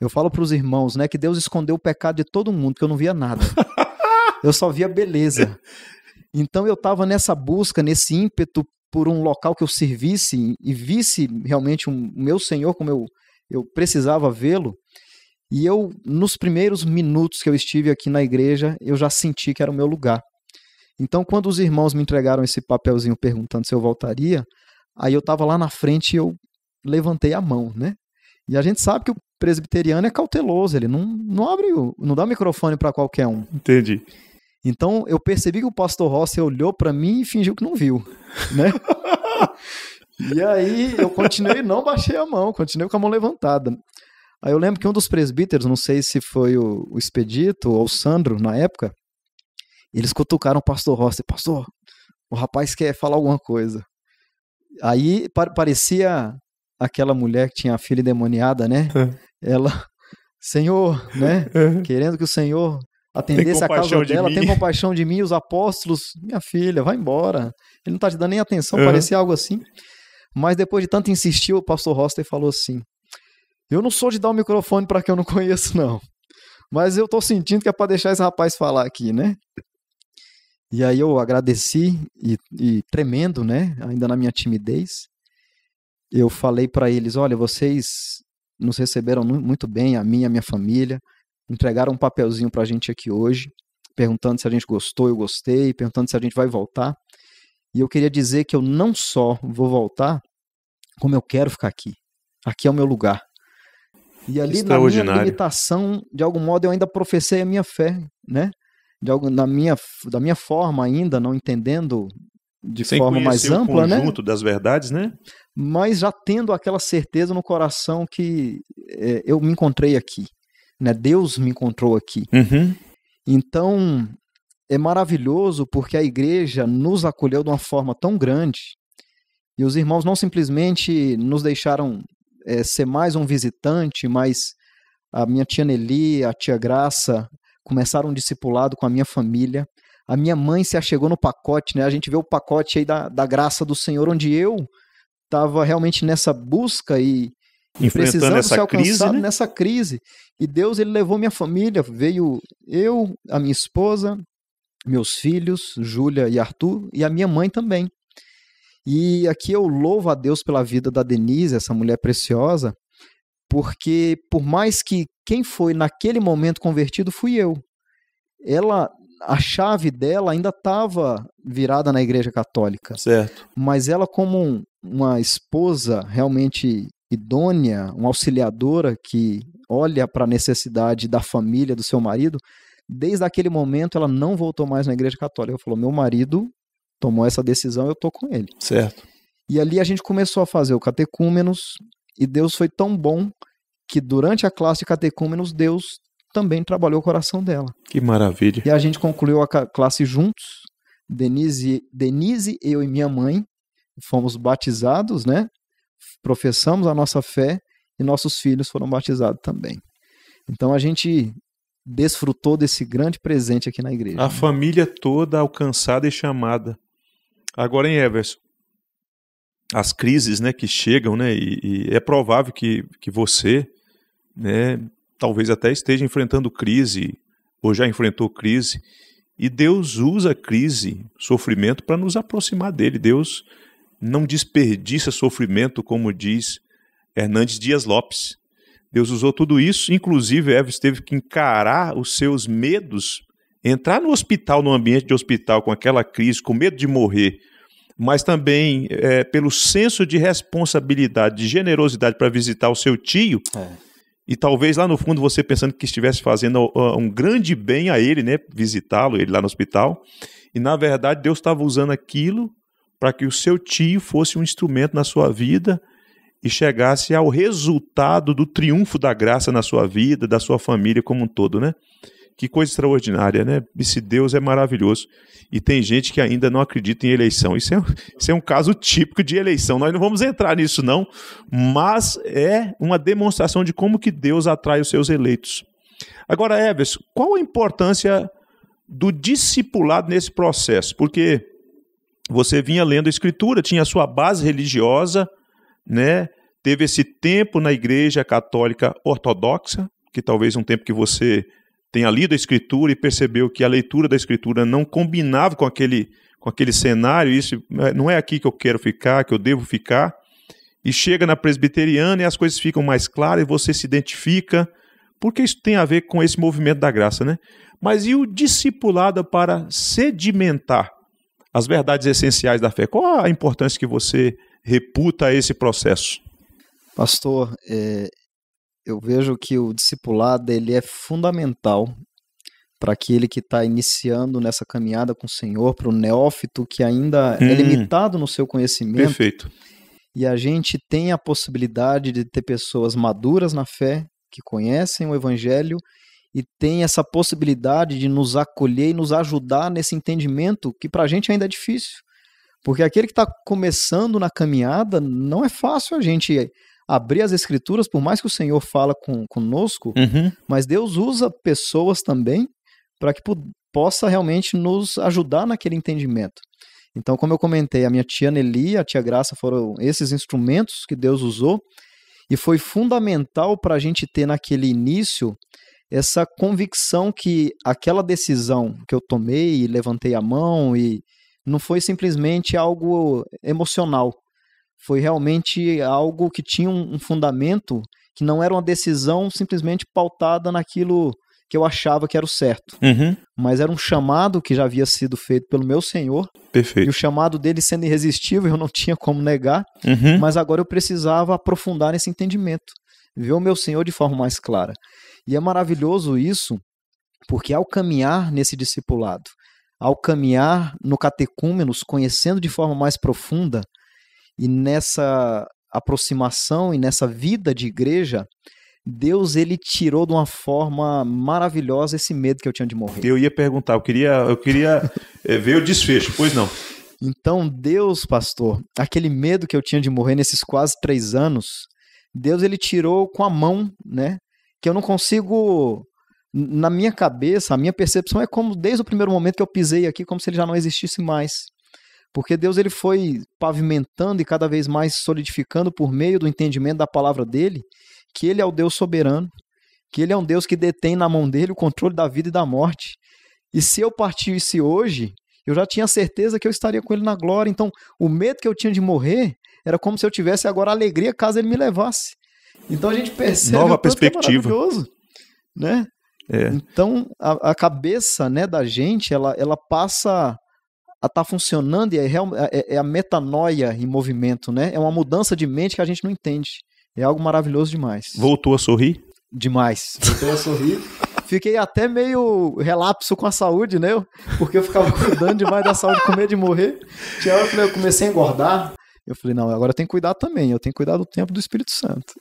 Eu falo para os irmãos, né, que Deus escondeu o pecado de todo mundo, que eu não via nada. <laughs> eu só via beleza. Então eu estava nessa busca, nesse ímpeto por um local que eu servisse e visse realmente o um, meu Senhor como eu, eu precisava vê-lo. E eu, nos primeiros minutos que eu estive aqui na igreja, eu já senti que era o meu lugar. Então, quando os irmãos me entregaram esse papelzinho perguntando se eu voltaria, Aí eu estava lá na frente e eu levantei a mão, né? E a gente sabe que o presbiteriano é cauteloso, ele não, não abre, o, não dá o microfone para qualquer um. Entendi. Então eu percebi que o pastor Rossi olhou para mim e fingiu que não viu, né? <laughs> e aí eu continuei, não baixei a mão, continuei com a mão levantada. Aí eu lembro que um dos presbíteros, não sei se foi o, o Expedito ou o Sandro na época, eles cutucaram o pastor Rossi, pastor, o rapaz quer falar alguma coisa. Aí parecia aquela mulher que tinha a filha demoniada, né? É. Ela, Senhor, né? É. Querendo que o Senhor atendesse a causa de dela, mim. tem compaixão de mim, os apóstolos, minha filha, vai embora. Ele não está te dando nem atenção, é. parecia algo assim. Mas depois de tanto insistir, o pastor Roster falou assim: Eu não sou de dar o microfone para quem eu não conheço, não. Mas eu estou sentindo que é para deixar esse rapaz falar aqui, né? E aí eu agradeci e, e tremendo, né? Ainda na minha timidez, eu falei para eles: olha, vocês nos receberam muito bem, a mim, a minha família, entregaram um papelzinho para a gente aqui hoje, perguntando se a gente gostou, eu gostei, perguntando se a gente vai voltar. E eu queria dizer que eu não só vou voltar, como eu quero ficar aqui. Aqui é o meu lugar. E ali na minha limitação, de algum modo, eu ainda professei a minha fé, né? de algo, na minha, da minha forma ainda, não entendendo de Sem forma mais ampla, o né? conjunto né? das verdades, né? Mas já tendo aquela certeza no coração que é, eu me encontrei aqui, né? Deus me encontrou aqui. Uhum. Então é maravilhoso porque a igreja nos acolheu de uma forma tão grande e os irmãos não simplesmente nos deixaram é, ser mais um visitante, mas a minha tia Nelly, a tia Graça, começaram um discipulado com a minha família. A minha mãe se achegou no pacote, né? A gente vê o pacote aí da, da graça do Senhor, onde eu estava realmente nessa busca e, e precisando essa ser alcançado crise, né? nessa crise. E Deus, ele levou minha família, veio eu, a minha esposa, meus filhos, Júlia e Arthur, e a minha mãe também. E aqui eu louvo a Deus pela vida da Denise, essa mulher preciosa, porque por mais que quem foi naquele momento convertido fui eu. Ela, a chave dela ainda estava virada na Igreja Católica. Certo. Mas ela, como um, uma esposa realmente idônea, uma auxiliadora que olha para a necessidade da família do seu marido, desde aquele momento ela não voltou mais na Igreja Católica. Ela falou: meu marido tomou essa decisão, eu tô com ele. Certo. E ali a gente começou a fazer o catecúmenos e Deus foi tão bom que durante a classe de catecúmenos Deus também trabalhou o coração dela. Que maravilha. E a gente concluiu a classe juntos, Denise, Denise, eu e minha mãe, fomos batizados, né? Professamos a nossa fé e nossos filhos foram batizados também. Então a gente desfrutou desse grande presente aqui na igreja. A né? família toda alcançada e chamada. Agora em Everson, as crises, né, que chegam, né, e, e é provável que, que você, né, talvez até esteja enfrentando crise ou já enfrentou crise. E Deus usa crise, sofrimento, para nos aproximar dele. Deus não desperdiça sofrimento, como diz Hernandes Dias Lopes. Deus usou tudo isso, inclusive Eva teve que encarar os seus medos, entrar no hospital, no ambiente de hospital, com aquela crise, com medo de morrer, mas também é, pelo senso de responsabilidade, de generosidade para visitar o seu tio. É e talvez lá no fundo você pensando que estivesse fazendo ah, um grande bem a ele, né? Visitá-lo, ele lá no hospital. E na verdade Deus estava usando aquilo para que o seu tio fosse um instrumento na sua vida e chegasse ao resultado do triunfo da graça na sua vida, da sua família como um todo, né? Que coisa extraordinária, né? Esse Deus é maravilhoso. E tem gente que ainda não acredita em eleição. Isso é, isso é um caso típico de eleição. Nós não vamos entrar nisso, não, mas é uma demonstração de como que Deus atrai os seus eleitos. Agora, Everson, qual a importância do discipulado nesse processo? Porque você vinha lendo a escritura, tinha a sua base religiosa, né? Teve esse tempo na igreja católica ortodoxa, que talvez um tempo que você tenha lido a escritura e percebeu que a leitura da escritura não combinava com aquele com aquele cenário, isso é, não é aqui que eu quero ficar, que eu devo ficar, e chega na presbiteriana e as coisas ficam mais claras e você se identifica, porque isso tem a ver com esse movimento da graça, né? Mas e o discipulado para sedimentar as verdades essenciais da fé? Qual a importância que você reputa a esse processo? Pastor, é, eu vejo que o discipulado ele é fundamental para aquele que está iniciando nessa caminhada com o Senhor, para o neófito que ainda é hum, é limitado no seu conhecimento. Perfeito. E a gente tem a possibilidade de ter pessoas maduras na fé, que conhecem o Evangelho e tem essa possibilidade de nos acolher e nos ajudar nesse entendimento que para a gente ainda é difícil. Porque aquele que está começando na caminhada, não é fácil a gente abrir as escrituras, por mais que o Senhor fala com, conosco, uhum. mas Deus usa pessoas também para que possa realmente nos ajudar naquele entendimento. Então, como eu comentei, a minha tia Nelly, a tia Graça foram esses instrumentos que Deus usou e foi fundamental para a gente ter naquele início essa convicção que aquela decisão que eu tomei e levantei a mão e não foi simplesmente algo emocional, foi realmente algo que tinha um fundamento, que não era uma decisão simplesmente pautada naquilo que eu achava que era o certo. Uhum. Mas era um chamado que já havia sido feito pelo meu Senhor. Perfeito. E o chamado dele sendo irresistível, eu não <laughs> tinha como negar. Uhum. Mas agora eu precisava aprofundar esse entendimento. Ver o meu Senhor de forma mais clara. E é maravilhoso isso, porque ao caminhar nesse discipulado, ao caminhar no catecúmenos, conhecendo de forma mais profunda, e nessa aproximação e nessa vida de igreja, Deus ele tirou de uma forma maravilhosa esse medo que eu tinha de morrer. Eu ia perguntar, eu queria, eu queria eh, ver o desfecho, pois não. Então, Deus, pastor, aquele medo que eu tinha de morrer nesses quase três anos, Deus ele tirou com a mão, né? Que eu não consigo. Na minha cabeça, a minha percepção é como desde o primeiro momento que eu pisei aqui, como se ele já não existisse mais. Porque Deus ele foi pavimentando e cada vez mais solidificando por meio do entendimento da palavra dele, que ele é o Deus soberano, que ele é um Deus que detém na mão dele o controle da vida e da morte. E se eu partisse hoje, eu já tinha certeza que eu estaria com ele na glória. Então, o medo que eu tinha de morrer era como se eu tivesse agora alegria caso ele me levasse. Então a gente percebe Nova o é perspectiva. É né? É. Então a, a, cabeça né da gente ela, ela passa tá funcionando e é, é, é, é a metanoia em movimento, né? É uma mudança de mente que a gente não entende. É algo maravilhoso demais. Voltou a sorrir? Demais. Voltou a sorrir. Fiquei até meio relapso com a saúde, né? Porque eu ficava <laughs> cuidando demais da saúde, com medo de morrer. Tinha hora que eu comecei a engordar. Eu falei, não, agora tem que cuidar também. Eu tenho que cuidar do tempo do Espírito Santo.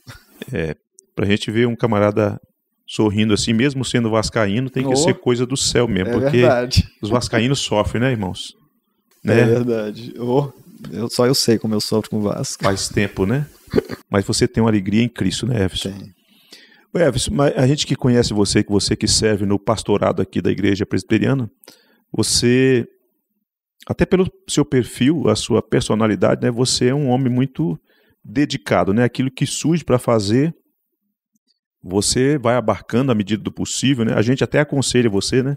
É, pra gente ver um camarada sorrindo assim, mesmo sendo vascaíno, tem que oh, ser coisa do céu mesmo. É porque verdade. os vascaínos sofrem, né, irmãos? É né? É verdade. Oh, eu, só eu sei como eu sofro com o Vasco. Faz tempo, né? Mas você tem uma alegria em Cristo, né, Everson? Tem. O a gente que conhece você, que você que serve no pastorado aqui da igreja presbiteriana, você, até pelo seu perfil, a sua personalidade, né, você é um homem muito dedicado, né? Aquilo que surge para fazer, você vai abarcando à medida do possível, né? A gente até aconselha você, né?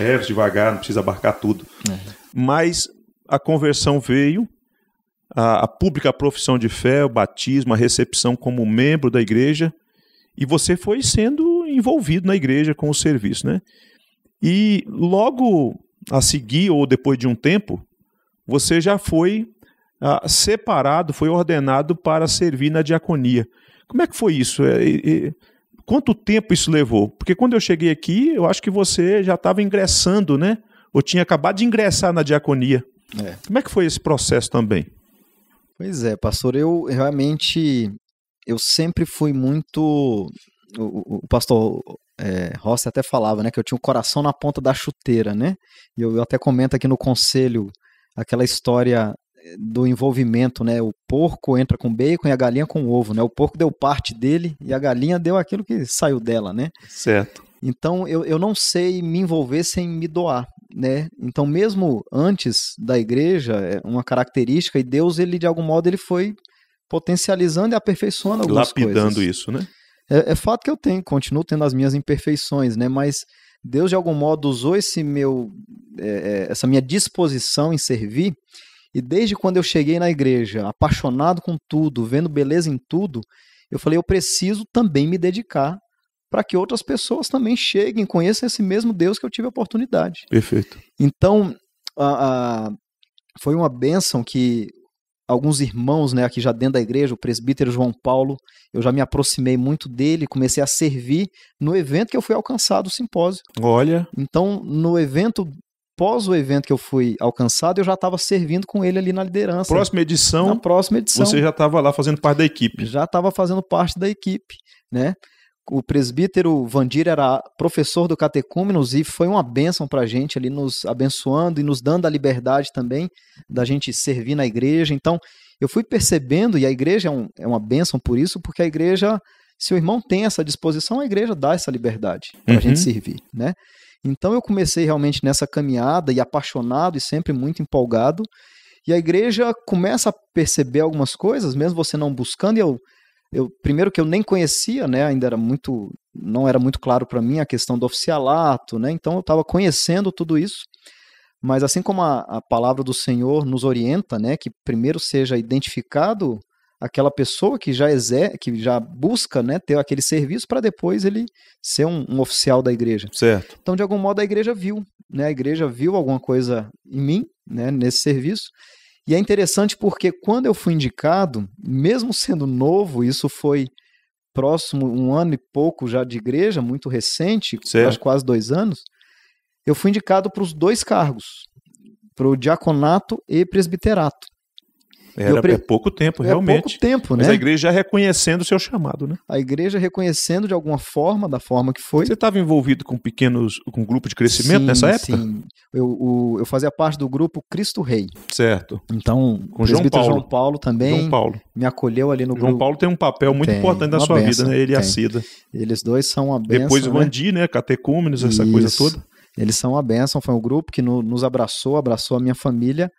É, devagar, não precisa abarcar tudo. É. Mas a conversão veio, a, a pública profissão de fé, o batismo, a recepção como membro da igreja, e você foi sendo envolvido na igreja com o serviço, né? E logo a seguir, ou depois de um tempo, você já foi ah, separado, foi ordenado para servir na diaconia. Como é que foi isso? É, e, e, quanto tempo isso levou? Porque quando eu cheguei aqui, eu acho que você já estava ingressando, né? Ou tinha acabado de ingressar na diaconia. É. Como é que foi esse processo também? Pois é, pastor, eu realmente eu sempre fui muito. O, o pastor é, Rossi até falava, né, que eu tinha o coração na ponta da chuteira, né? E eu, eu até comento aqui no conselho aquela história é, do envolvimento, né? O porco entra com bacon e a galinha com ovo, né? O porco deu parte dele e a galinha deu aquilo que saiu dela, né? Certo. Então eu, eu não sei me envolver sem me doar né? Então, mesmo antes da igreja, é uma característica e Deus ele de algum modo ele foi potencializando e aperfeiçoando algumas Lapidando coisas. isso, né? É, é, fato que eu tenho, continuo tendo as minhas imperfeições, né? Mas Deus de algum modo usou esse meu, é, é essa minha disposição em servir. E desde quando eu cheguei na igreja, apaixonado com tudo, vendo beleza em tudo, eu falei, eu preciso também me dedicar para que outras pessoas também cheguem, conheçam esse mesmo Deus que eu tive a oportunidade. Perfeito. Então, a, a, foi uma bênção que alguns irmãos, né, aqui já dentro da igreja, o presbítero João Paulo, eu já me aproximei muito dele, comecei a servir no evento que eu fui alcançado, o simpósio. Olha. Então, no evento após o evento que eu fui alcançado, eu já estava servindo com ele ali na liderança. Próxima edição. Na próxima edição. Você já estava lá fazendo parte da equipe. Já estava fazendo parte da equipe, né? O presbítero Vandir era professor do Catecúmenos e foi uma bênção para a gente ali, nos abençoando e nos dando a liberdade também da gente servir na igreja. Então, eu fui percebendo, e a igreja é, um, é uma bênção por isso, porque a igreja, se o irmão tem essa disposição, a igreja dá essa liberdade para a uhum. gente servir, né? Então, eu comecei realmente nessa caminhada e apaixonado e sempre muito empolgado. E a igreja começa a perceber algumas coisas, mesmo você não buscando, e eu eu primeiro que eu nem conhecia, né, ainda era muito não era muito claro para mim a questão do oficialato, né? Então eu estava conhecendo tudo isso. Mas assim como a, a, palavra do Senhor nos orienta, né, que primeiro seja identificado aquela pessoa que já exer, que já busca, né, ter aquele serviço para depois ele ser um, um, oficial da igreja. Certo. Então de algum modo a igreja viu, né? A igreja viu alguma coisa em mim, né, nesse serviço e é interessante porque quando eu fui indicado, mesmo sendo novo, isso foi próximo, um ano e pouco já de igreja, muito recente, certo. quase dois anos, eu fui indicado para os dois cargos, para o diaconato e presbiterato. É, Era, é pre... É pouco tempo, é realmente. pouco tempo, né? Mas a igreja reconhecendo o seu chamado, né? A igreja reconhecendo de alguma forma, da forma que foi. Você estava envolvido com pequenos, com grupo de crescimento sim, nessa época? Sim, eu, o, eu fazia parte do grupo Cristo Rei. Certo. Então, com o João Paulo. João Paulo também João Paulo. me acolheu ali no João grupo. João Paulo tem um papel muito tem, importante na sua benção, vida, né? Ele e a Cida. Eles dois são uma benção. Depois o Andi, né? né? Catecúmenos, essa Isso. coisa toda. Eles são uma bênção, foi um grupo que no, nos abraçou, abraçou a minha família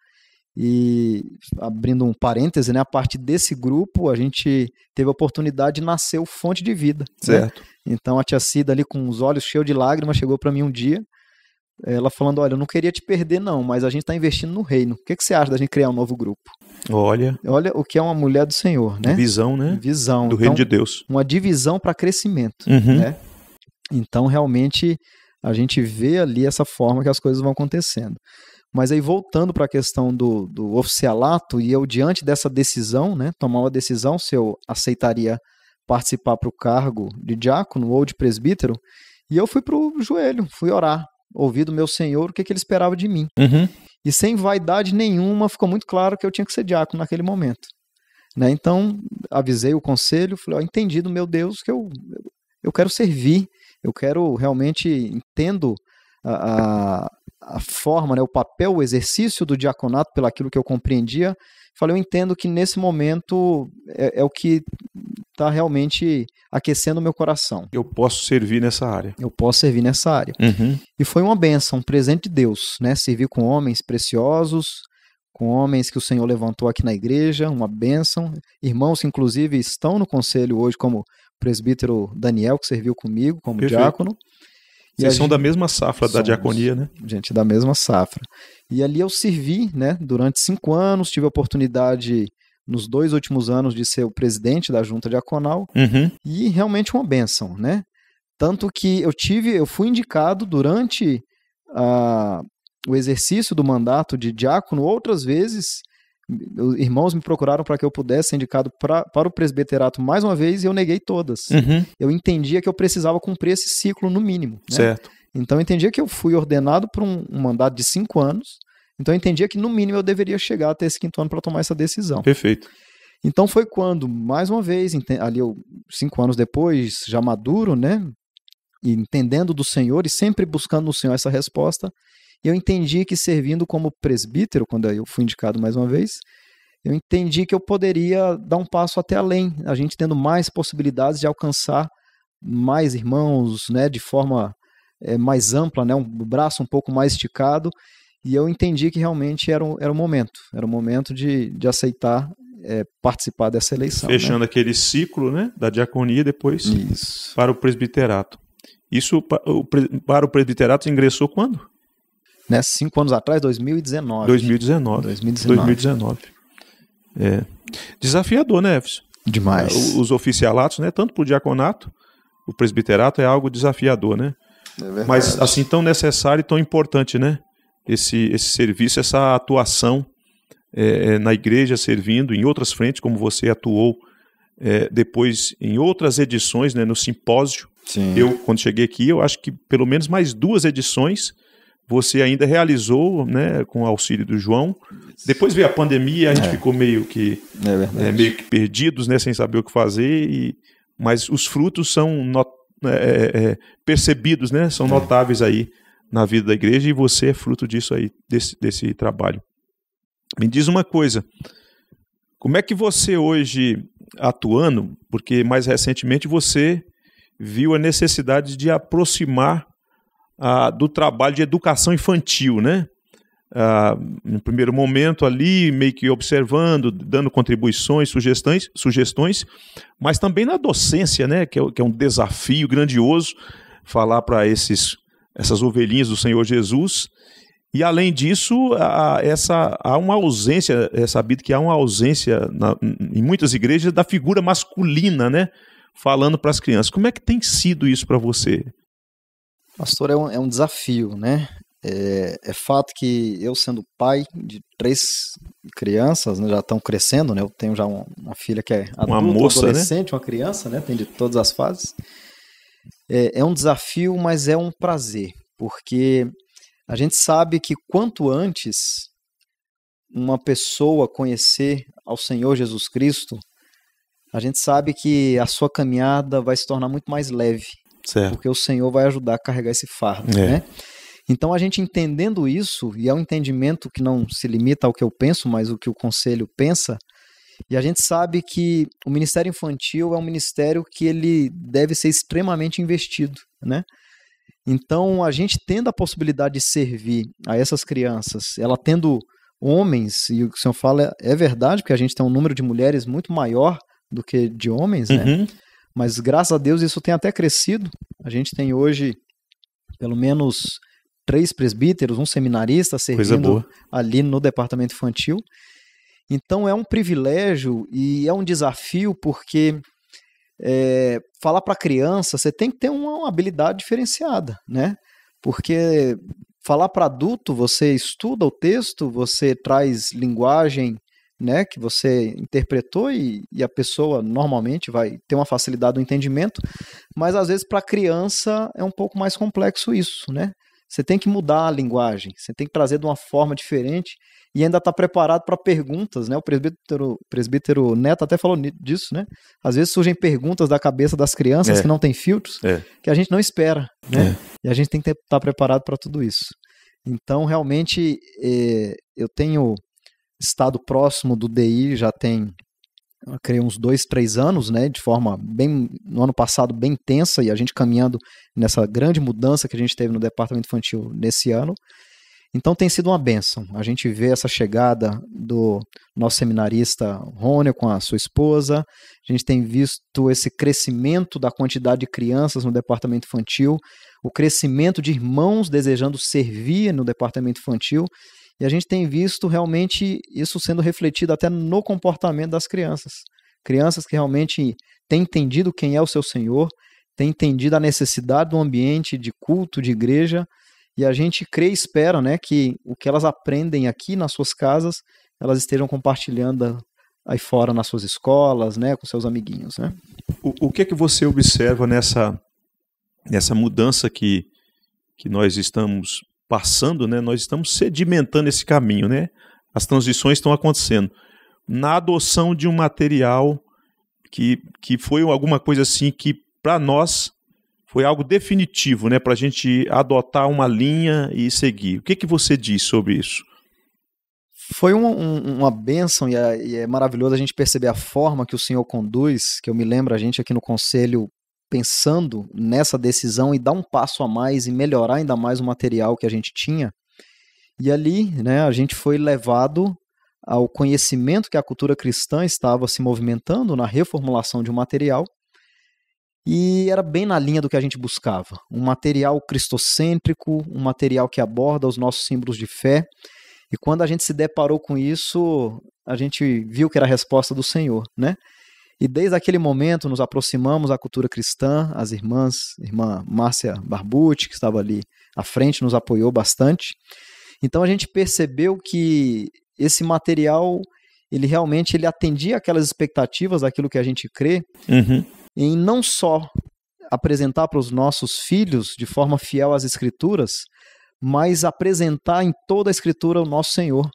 e abrindo um parêntese, né, a partir desse grupo a gente teve a oportunidade de nascer o Fonte de Vida. Né? Certo. Né? Então a tia Cida ali com os olhos cheios de lágrimas chegou para mim um dia, ela falando: "Olha, eu não queria te perder não, mas a gente está investindo no reino. O que, que você acha da gente criar um novo grupo?" Olha. Olha o que é uma mulher do Senhor, né? Visão, né? Visão do então, reino de Deus. Uma divisão para crescimento, uhum. né? Então realmente a gente vê ali essa forma que as coisas vão acontecendo. Mas aí voltando para a questão do, do oficialato, e eu diante dessa decisão, né, tomar uma decisão se eu aceitaria participar para o cargo de diácono ou de presbítero, e eu fui para o joelho, fui orar, ouvir do meu Senhor o que, que ele esperava de mim. Uhum. E sem vaidade nenhuma, ficou muito claro que eu tinha que ser diácono naquele momento. Né? Então, avisei o conselho, falei, ó, entendi do meu Deus que eu, eu quero servir, eu quero realmente, entendo a, a forma, né, o papel, o exercício do diaconato, aquilo que eu compreendia, falei, eu entendo que nesse momento é, é o que está realmente aquecendo o meu coração. Eu posso servir nessa área. Eu posso servir nessa área. Uhum. E foi uma benção, um presente de Deus, né? Servir com homens preciosos, com homens que o Senhor levantou aqui na igreja, uma bênção Irmãos que, inclusive, estão no conselho hoje, como o presbítero Daniel, que serviu comigo como Perfeito. diácono. Vocês são gente... da mesma safra Somos, da diaconia, né? Gente, da mesma safra. E ali eu servi, né, durante cinco anos, tive a oportunidade nos dois últimos anos de ser o presidente da junta diaconal uhum. e realmente uma benção, né? Tanto que eu tive, eu fui indicado durante ah, o exercício do mandato de diácono outras vezes irmãos me procuraram para que eu pudesse ser indicado pra, para o presbiterato mais uma vez e eu neguei todas. Uhum. Eu entendia que eu precisava cumprir esse ciclo no mínimo. Né? Certo. Então eu entendia que eu fui ordenado por um, um mandato de cinco anos, então eu entendia que no mínimo eu deveria chegar até esse quinto ano para tomar essa decisão. Perfeito. Então foi quando, mais uma vez, ali eu, cinco anos depois, já maduro, né? E entendendo do Senhor e sempre buscando no Senhor essa resposta, e eu entendi que servindo como presbítero, quando eu fui indicado mais uma vez, eu entendi que eu poderia dar um passo até além, a gente tendo mais possibilidades de alcançar mais irmãos, né, de forma é, mais ampla, né, um braço um pouco mais esticado, e eu entendi que realmente era o um, era um momento, era o um momento de, de aceitar é, participar dessa eleição. Né. Fechando né? aquele ciclo, né, da diaconia depois Isso. para o presbiterato. Isso para o presbiterato ingressou quando? né? Cinco anos atrás, 2019. 2019. 2019. 2019. É. Desafiador, né, Efes? Demais. Os oficialatos, né? Tanto para o diaconato, o presbiterato é algo desafiador, né? É Mas assim tão necessário e tão importante, né? Esse, esse serviço, essa atuação é, é, na igreja, servindo em outras frentes, como você atuou é, depois em outras edições, né? No simpósio. Sim. Eu, quando cheguei aqui, eu acho que pelo menos mais duas edições você ainda realizou, né, com o auxílio do João. Depois veio a pandemia, a gente é. ficou meio que é é, meio que perdidos, né, sem saber o que fazer. E, mas os frutos são not, né, é, é, é, percebidos, né, são notáveis aí na vida da igreja e você é fruto disso aí desse, desse trabalho. Me diz uma coisa. Como é que você hoje atuando, porque mais recentemente você viu a necessidade de aproximar do trabalho de educação infantil, né? no primeiro momento ali, meio que observando, dando contribuições, sugestões, sugestões mas também na docência, né? Que é, que é um desafio grandioso falar para esses essas ovelhinhas do Senhor Jesus. E além disso, há, essa, há uma ausência, é sabido que há uma ausência na, em muitas igrejas da figura masculina, né? Falando para as crianças. Como é que tem sido isso para você? Pastor, é um, é um desafio, né? É, é, fato que eu, sendo pai de três crianças, né, já estão crescendo, né? Eu tenho já um, uma filha que é adulta, uma moça, né? adolescente, né? uma criança, né? Tem de todas as fases. É, é um desafio, mas é um prazer, porque a gente sabe que quanto antes uma pessoa conhecer ao Senhor Jesus Cristo, a gente sabe que a sua caminhada vai se tornar muito mais leve Certo. Porque o Senhor vai ajudar a carregar esse fardo, é. né? Então a gente entendendo isso, e é um entendimento que não se limita ao que eu penso, mas o que o conselho pensa, e a gente sabe que o Ministério Infantil é um ministério que ele deve ser extremamente investido, né? Então a gente tendo a possibilidade de servir a essas crianças, ela tendo homens, e o que o senhor fala é, é verdade, porque a gente tem um número de mulheres muito maior do que de homens, né? Uhum mas graças a Deus isso tem até crescido. A gente tem hoje pelo menos três presbíteros, um seminarista servindo ali no departamento infantil. Então é um privilégio e é um desafio porque é, falar para criança você tem que ter uma habilidade diferenciada, né? Porque falar para adulto você estuda o texto, você traz linguagem né, que você interpretou e, e, a pessoa normalmente vai ter uma facilidade no entendimento, mas às vezes para a criança é um pouco mais complexo isso, né? Você tem que mudar a linguagem, você tem que trazer de uma forma diferente e ainda estar tá preparado para perguntas, né? O presbítero, presbítero Neto até falou disso, né? Às vezes surgem perguntas da cabeça das crianças é. que não têm filtros, é. que a gente não espera, né? É. E a gente tem que estar tá preparado para tudo isso. Então, realmente, eh, eu tenho estado próximo do DI já tem, eu creio, uns dois, três anos, né? De forma bem, no ano passado, bem tensa, e a gente caminhando nessa grande mudança que a gente teve no departamento infantil nesse ano. Então tem sido uma benção. A gente vê essa chegada do nosso seminarista Rônio com a sua esposa. A gente tem visto esse crescimento da quantidade de crianças no departamento infantil, o crescimento de irmãos desejando servir no departamento infantil e a gente tem visto realmente isso sendo refletido até no comportamento das crianças. Crianças que realmente têm entendido quem é o seu Senhor, têm entendido a necessidade do ambiente de culto, de igreja, e a gente crê e espera né, que o que elas aprendem aqui nas suas casas, elas estejam compartilhando aí fora nas suas escolas, né, com seus amiguinhos. Né? O, o que é que você observa nessa, nessa mudança que, que nós estamos passando, né, nós estamos sedimentando esse caminho, né? As transições estão acontecendo na adoção de um material que, que foi alguma coisa assim que para nós foi algo definitivo, né, para a gente adotar uma linha e seguir. O que que você diz sobre isso? Foi um, um, uma bênção e é, e é maravilhoso a gente perceber a forma que o Senhor conduz, que eu me lembro a gente aqui no conselho pensando nessa decisão e dar um passo a mais e melhorar ainda mais o material que a gente tinha. E ali, né, a gente foi levado ao conhecimento que a cultura cristã estava se movimentando na reformulação de um material. E era bem na linha do que a gente buscava. Um material cristocêntrico, um material que aborda os nossos símbolos de fé. E quando a gente se deparou com isso, a gente viu que era a resposta do Senhor, né? E desde aquele momento nos aproximamos à cultura cristã, as irmãs, irmã Márcia Barbucci, que estava ali à frente, nos apoiou bastante. Então a gente percebeu que esse material, ele realmente ele atendia aquelas expectativas daquilo que a gente crê, uhum. em não só apresentar para os nossos filhos de forma fiel às escrituras, mas apresentar em toda a escritura o nosso Senhor,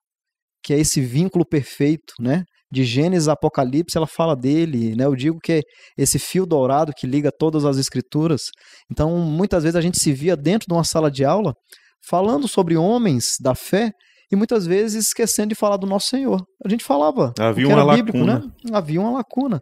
que é esse vínculo perfeito, né? de Gênesis a Apocalipse, ela fala dele, né? Eu digo que é esse fio dourado que liga todas as escrituras. Então, muitas vezes a gente se via dentro de uma sala de aula falando sobre homens da fé e muitas vezes esquecendo de falar do nosso Senhor. A gente falava, havia era uma bíblico, lacuna. né? Havia uma lacuna.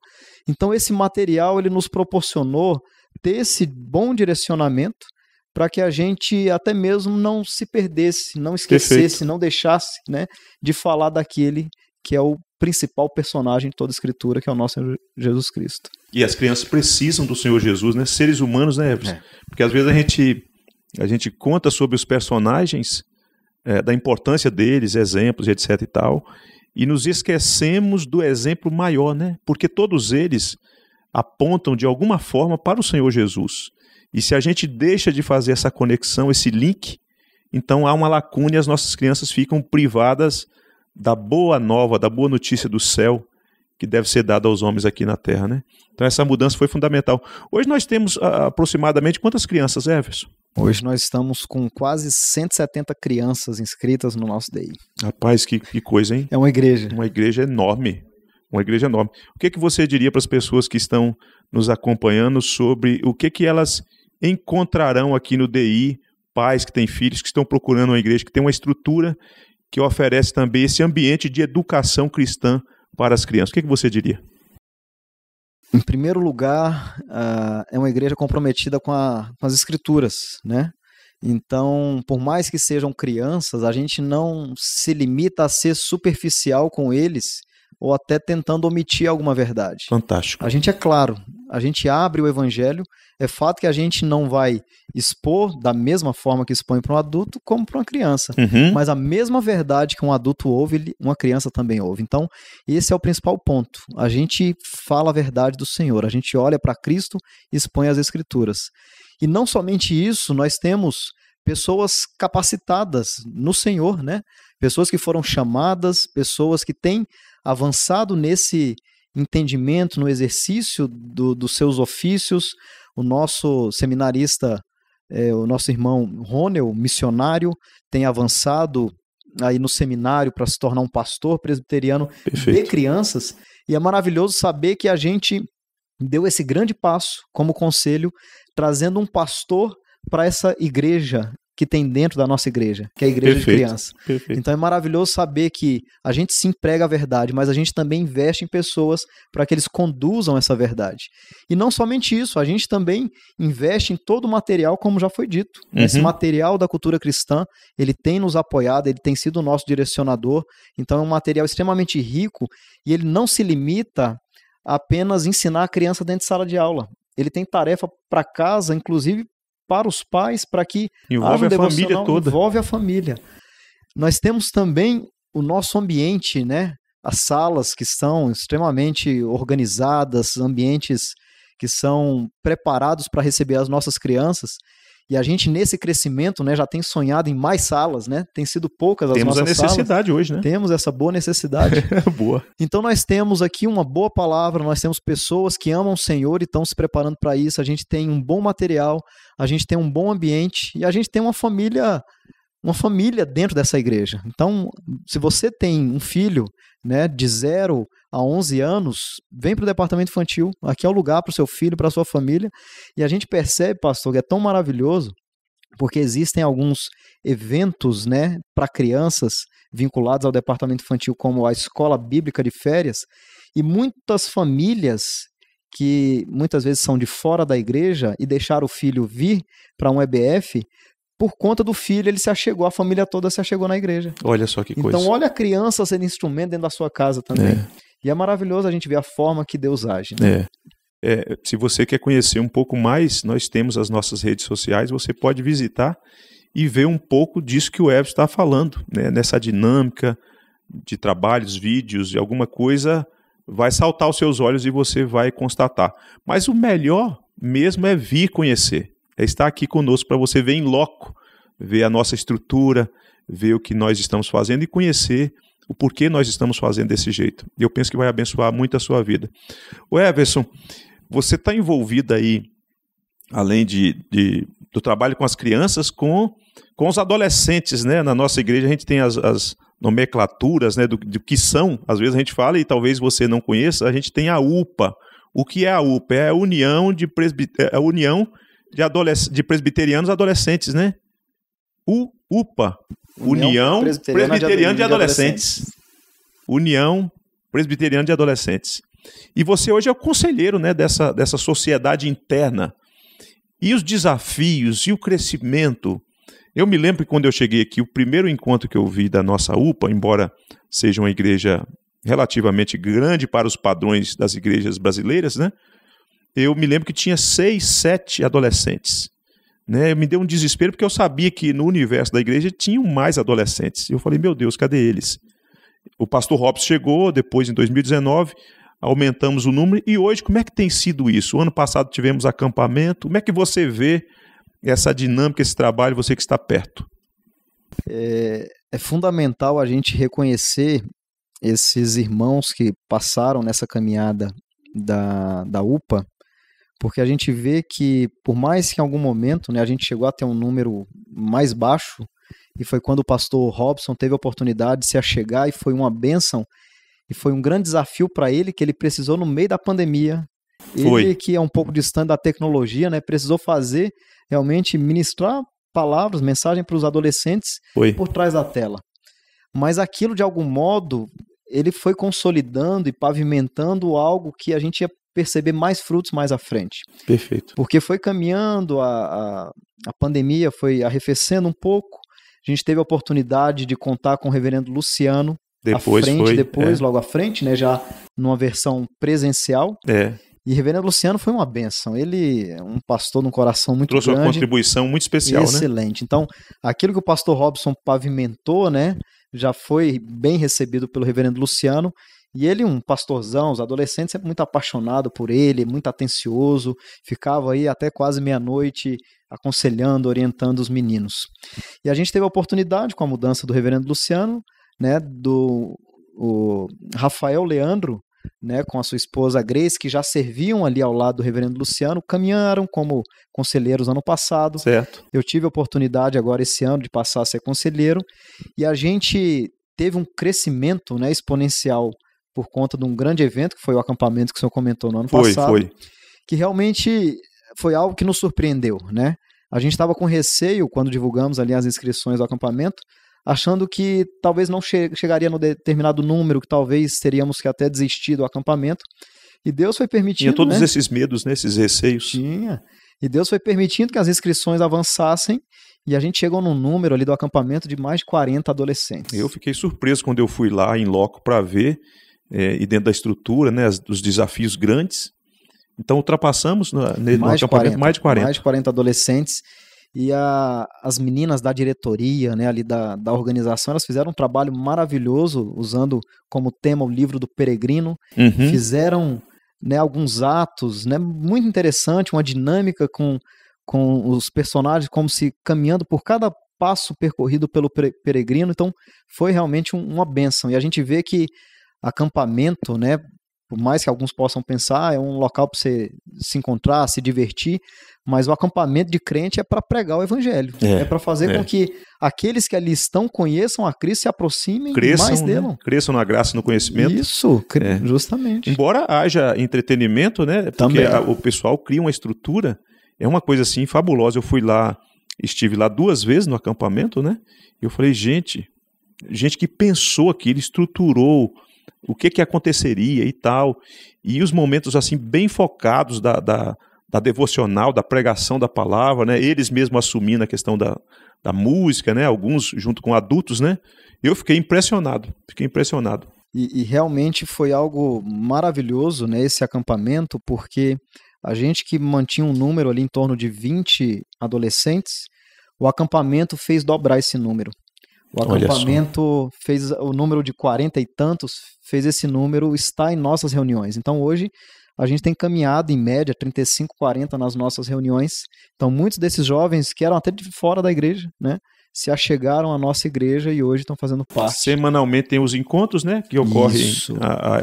Então esse material ele nos proporcionou ter esse bom direcionamento para que a gente até mesmo não se perdesse, não esquecesse, Perfeito. não deixasse, né, de falar daquele que é o principal personagem de toda a escritura, que é o nosso Senhor Jesus Cristo. E as crianças precisam do Senhor Jesus, né? Seres humanos, né, É. Porque às vezes a gente, a gente conta sobre os personagens, é, da importância deles, exemplos, etc e tal, e nos esquecemos do exemplo maior, né? Porque todos eles apontam de alguma forma para o Senhor Jesus. E se a gente deixa de fazer essa conexão, esse link, então há uma lacuna e as nossas crianças ficam privadas da boa nova, da boa notícia do céu que deve ser dada aos homens aqui na Terra, né? Então essa mudança foi fundamental. Hoje nós temos ah, aproximadamente quantas crianças, Everson? Hoje nós estamos com quase 170 crianças inscritas no nosso DI. Rapaz, que, que coisa, hein? É uma igreja. Uma igreja enorme. Uma igreja enorme. O que, que você diria para as pessoas que estão nos acompanhando sobre o que, que elas encontrarão aqui no DI, pais que têm filhos, que estão procurando uma igreja que tem uma estrutura que oferece também esse ambiente de educação cristã para as crianças. O que, é que você diria? Em primeiro lugar, ah, é uma igreja comprometida com, a, com as escrituras, né? Então, por mais que sejam crianças, a gente não se limita a ser superficial com eles ou até tentando omitir alguma verdade. Fantástico. A gente é claro, a gente abre o evangelho. É fato que a gente não vai expor da mesma forma que expõe para um adulto como para uma criança. Uhum. Mas a mesma verdade que um adulto ouve, uma criança também ouve. Então, esse é o principal ponto. A gente fala a verdade do Senhor, a gente olha para Cristo e expõe as Escrituras. E não somente isso, nós temos pessoas capacitadas no Senhor, né? pessoas que foram chamadas, pessoas que têm avançado nesse entendimento, no exercício do, dos seus ofícios. O nosso seminarista, é, o nosso irmão Ronel, missionário, tem avançado aí no seminário para se tornar um pastor presbiteriano Perfeito. de crianças. E é maravilhoso saber que a gente deu esse grande passo como conselho, trazendo um pastor para essa igreja que tem dentro da nossa igreja, que é a igreja Perfeito. de criança. Perfeito. Então é maravilhoso saber que a gente se emprega a verdade, mas a gente também investe em pessoas para que eles conduzam essa verdade. E não somente isso, a gente também investe em todo o material, como já foi dito. Uhum. Esse material da cultura cristã, ele tem nos apoiado, ele tem sido o nosso direcionador. Então é um material extremamente rico e ele não se limita a apenas ensinar a criança dentro de sala de aula. Ele tem tarefa para casa, inclusive para os pais, para que envolve a família toda. Envolve a família. Nós temos também o nosso ambiente, né? As salas que são extremamente organizadas, ambientes que são preparados para receber as nossas crianças. E a gente, nesse crescimento, né, já tem sonhado em mais salas, né? Tem sido poucas as temos nossas salas. Temos a necessidade salas. hoje, né? Temos essa boa necessidade. <laughs> boa. Então nós temos aqui uma boa palavra, nós temos pessoas que amam o Senhor e estão se preparando para isso. A gente tem um bom material, a gente tem um bom ambiente e a gente tem uma família uma família dentro dessa igreja. Então, se você tem um filho, né, de 0 a 11 anos, vem para o departamento infantil. Aqui é o lugar para o seu filho, para a sua família. E a gente percebe, pastor, que é tão maravilhoso, porque existem alguns eventos né, para crianças vinculados ao departamento infantil, como a escola bíblica de férias, e muitas famílias que muitas vezes são de fora da igreja e deixar o filho vir para um EBF, por conta do filho, ele se achegou, a família toda se achegou na igreja. Olha só que então, coisa. Então, olha a criança sendo instrumento dentro da sua casa também. É. E é maravilhoso a gente ver a forma que Deus age. Né? É. é. Se você quer conhecer um pouco mais, nós temos as nossas redes sociais, você pode visitar e ver um pouco disso que o Everson está falando, né? nessa dinâmica de trabalhos, vídeos e alguma coisa vai saltar os seus olhos e você vai constatar. Mas o melhor mesmo é vir conhecer é estar aqui conosco para você ver em loco, ver a nossa estrutura, ver o que nós estamos fazendo e conhecer o porquê nós estamos fazendo desse jeito. E eu penso que vai abençoar muito a sua vida. O Everson, você está envolvido aí, além de, de, do trabalho com as crianças, com, com os adolescentes, né? Na nossa igreja a gente tem as, as nomenclaturas né, do, do que são, às vezes a gente fala e talvez você não conheça, a gente tem a UPA. O que é a UPA? É a União de Presbitérios. É a União de, adolesc de presbiterianos adolescentes, né? U UPA, União, União Presbiteriana, Presbiteriana de, de, adolescentes. de, Adolescentes. União Presbiteriana de Adolescentes. E você hoje é o conselheiro né, dessa, dessa sociedade interna. E os desafios e o crescimento. Eu me lembro que quando eu cheguei aqui, o primeiro encontro que eu vi da nossa UPA, embora seja uma igreja relativamente grande para os padrões das igrejas brasileiras, né? eu me lembro que tinha seis, sete adolescentes. Né? Me deu um desespero porque eu sabia que no universo da igreja tinham mais adolescentes. Eu falei, meu Deus, cadê eles? O pastor Robson chegou depois, em 2019, aumentamos o número. E hoje, como é que tem sido isso? O ano passado tivemos acampamento. Como é que você vê essa dinâmica, esse trabalho, você que está perto? É, é fundamental a gente reconhecer esses irmãos que passaram nessa caminhada da, da UPA porque a gente vê que, por mais que em algum momento né, a gente chegou a ter um número mais baixo, e foi quando o pastor Robson teve a oportunidade de se achegar e foi uma bênção, e foi um grande desafio para ele, que ele precisou, no meio da pandemia, foi. ele que é um pouco distante da tecnologia, né, precisou fazer, realmente ministrar palavras, mensagem para os adolescentes foi. por trás da tela. Mas aquilo, de algum modo, ele foi consolidando e pavimentando algo que a gente ia perceber mais frutos mais à frente. Perfeito. Porque foi caminhando, a, a, a pandemia foi arrefecendo um pouco, a gente teve a oportunidade de contar com o reverendo Luciano, depois à frente, foi, depois, é. logo à frente, né? Já numa versão presencial. É. E Reverendo Luciano foi uma benção. Ele é um pastor de um coração muito Trouxe grande. Trouxe uma contribuição muito especial, né? Excelente. Né? Então, aquilo que o pastor Robson pavimentou, né? Já foi bem recebido pelo Reverendo Luciano. E ele, um pastorzão, os adolescentes sempre muito apaixonado por ele, muito atencioso, ficava aí até quase meia-noite aconselhando, orientando os meninos. E a gente teve a oportunidade, com a mudança do reverendo Luciano, né, do o Rafael Leandro, né, com a sua esposa Grace, que já serviam ali ao lado do reverendo Luciano, caminharam como conselheiros ano passado. Certo. Eu tive a oportunidade agora esse ano de passar a ser conselheiro e a gente teve um crescimento né, exponencial por conta de um grande evento, que foi o acampamento que o senhor comentou no ano foi, passado. Foi. Que realmente foi algo que nos surpreendeu, né? A gente estava com receio quando divulgamos ali as inscrições do acampamento, achando que talvez não che chegaria no determinado número, que talvez teríamos que até desistir do acampamento. E Deus foi permitindo. Tinha todos né? esses medos, né? esses receios. Tinha. E Deus foi permitindo que as inscrições avançassem e a gente chegou num número ali do acampamento de mais de 40 adolescentes. Eu fiquei surpreso quando eu fui lá em loco para ver é, e dentro da estrutura, né, as, os desafios grandes. Então ultrapassamos no, né, no mais acampamento 40, mais de 40. Mais de 40 adolescentes. E a, as meninas da diretoria, né, ali da, da organização, elas fizeram um trabalho maravilhoso, usando como tema o livro do Peregrino. Uhum. Fizeram né, alguns atos né, muito interessante, uma dinâmica com, com os personagens, como se caminhando por cada passo percorrido pelo peregrino. Então, foi realmente um, uma benção. E a gente vê que acampamento, né? Por mais que alguns possam pensar, é um local para você se encontrar, se divertir, mas o acampamento de crente é para pregar o evangelho. É, é para fazer é. com que aqueles que ali estão conheçam a Cristo, se aproximem cresçam, mais dele. Né? Cresçam na graça e no conhecimento. Isso, é. justamente. Embora haja entretenimento, né? Porque Também. A, o pessoal cria uma estrutura, é uma coisa assim fabulosa. Eu fui lá, estive lá duas vezes no acampamento, né? Eu falei, gente, gente que pensou aquilo, estruturou o que, que aconteceria e tal. E os momentos assim bem focados da, da, da devocional, da pregação da palavra, né? eles mesmos assumindo a questão da, da música, né? alguns junto com adultos, né? eu fiquei impressionado, fiquei impressionado. E, e realmente foi algo maravilhoso né, esse acampamento, porque a gente que mantinha um número ali em torno de 20 adolescentes, o acampamento fez dobrar esse número. O acampamento fez o número de quarenta e tantos, fez esse número estar em nossas reuniões. Então, hoje, a gente tem caminhado em média 35, 40 nas nossas reuniões. Então, muitos desses jovens que eram até de fora da igreja, né? se achegaram à nossa igreja e hoje estão fazendo parte. Semanalmente tem os encontros, né? Que ocorrem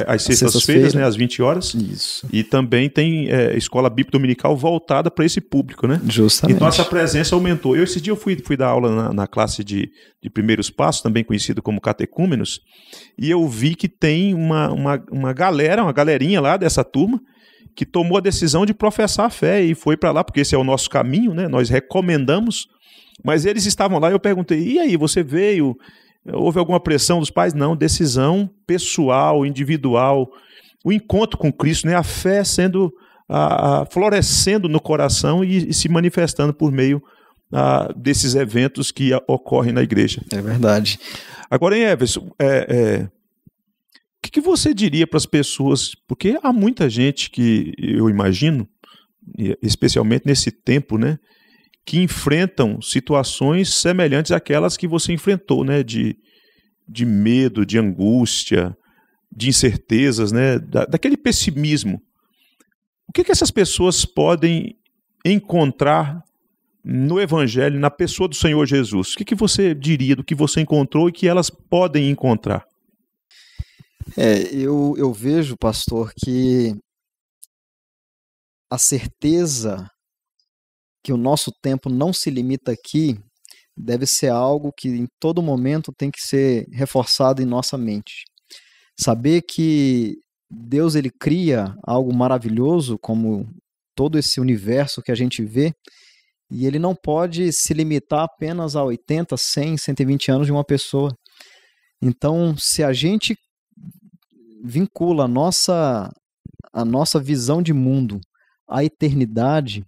às sextas-feiras, né? Às 20 horas. Isso. E também tem é, escola bíblica dominical voltada para esse público, né? Justamente. Então essa presença aumentou. Eu, esse dia, eu fui, fui dar aula na, na classe de, de primeiros passos, também conhecido como catecúmenos, e eu vi que tem uma, uma, uma galera, uma galerinha lá dessa turma, que tomou a decisão de professar a fé e foi para lá, porque esse é o nosso caminho, né? Nós recomendamos mas eles estavam lá e eu perguntei: e aí, você veio? Houve alguma pressão dos pais? Não, decisão pessoal, individual. O encontro com Cristo, né? a fé sendo a, a, florescendo no coração e, e se manifestando por meio a, desses eventos que ocorrem na igreja. É verdade. Agora, em Everson, é, é, o que, que você diria para as pessoas? Porque há muita gente que eu imagino, especialmente nesse tempo, né? que enfrentam situações semelhantes àquelas que você enfrentou, né? De, de medo, de angústia, de incertezas, né? Da, daquele pessimismo. O que, que essas pessoas podem encontrar no Evangelho, na pessoa do Senhor Jesus? O que, que você diria do que você encontrou e que elas podem encontrar? É, eu, eu vejo, pastor, que a certeza que o nosso tempo não se limita aqui deve ser algo que em todo momento tem que ser reforçado em nossa mente. Saber que Deus ele cria algo maravilhoso como todo esse universo que a gente vê e ele não pode se limitar apenas a 80, 100, 120 anos de uma pessoa. Então, se a gente vincula a nossa a nossa visão de mundo à eternidade,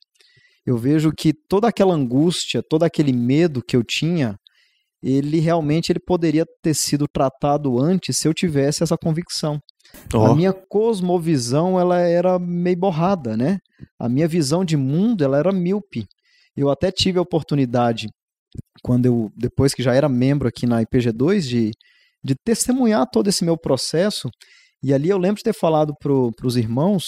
eu vejo que toda aquela angústia, todo aquele medo que eu tinha, ele realmente ele poderia ter sido tratado antes se eu tivesse essa convicção. Oh. A minha cosmovisão ela era meio borrada, né? A minha visão de mundo ela era míope. Eu até tive a oportunidade quando eu depois que já era membro aqui na IPG2 de, de testemunhar todo esse meu processo e ali eu lembro de ter falado para os irmãos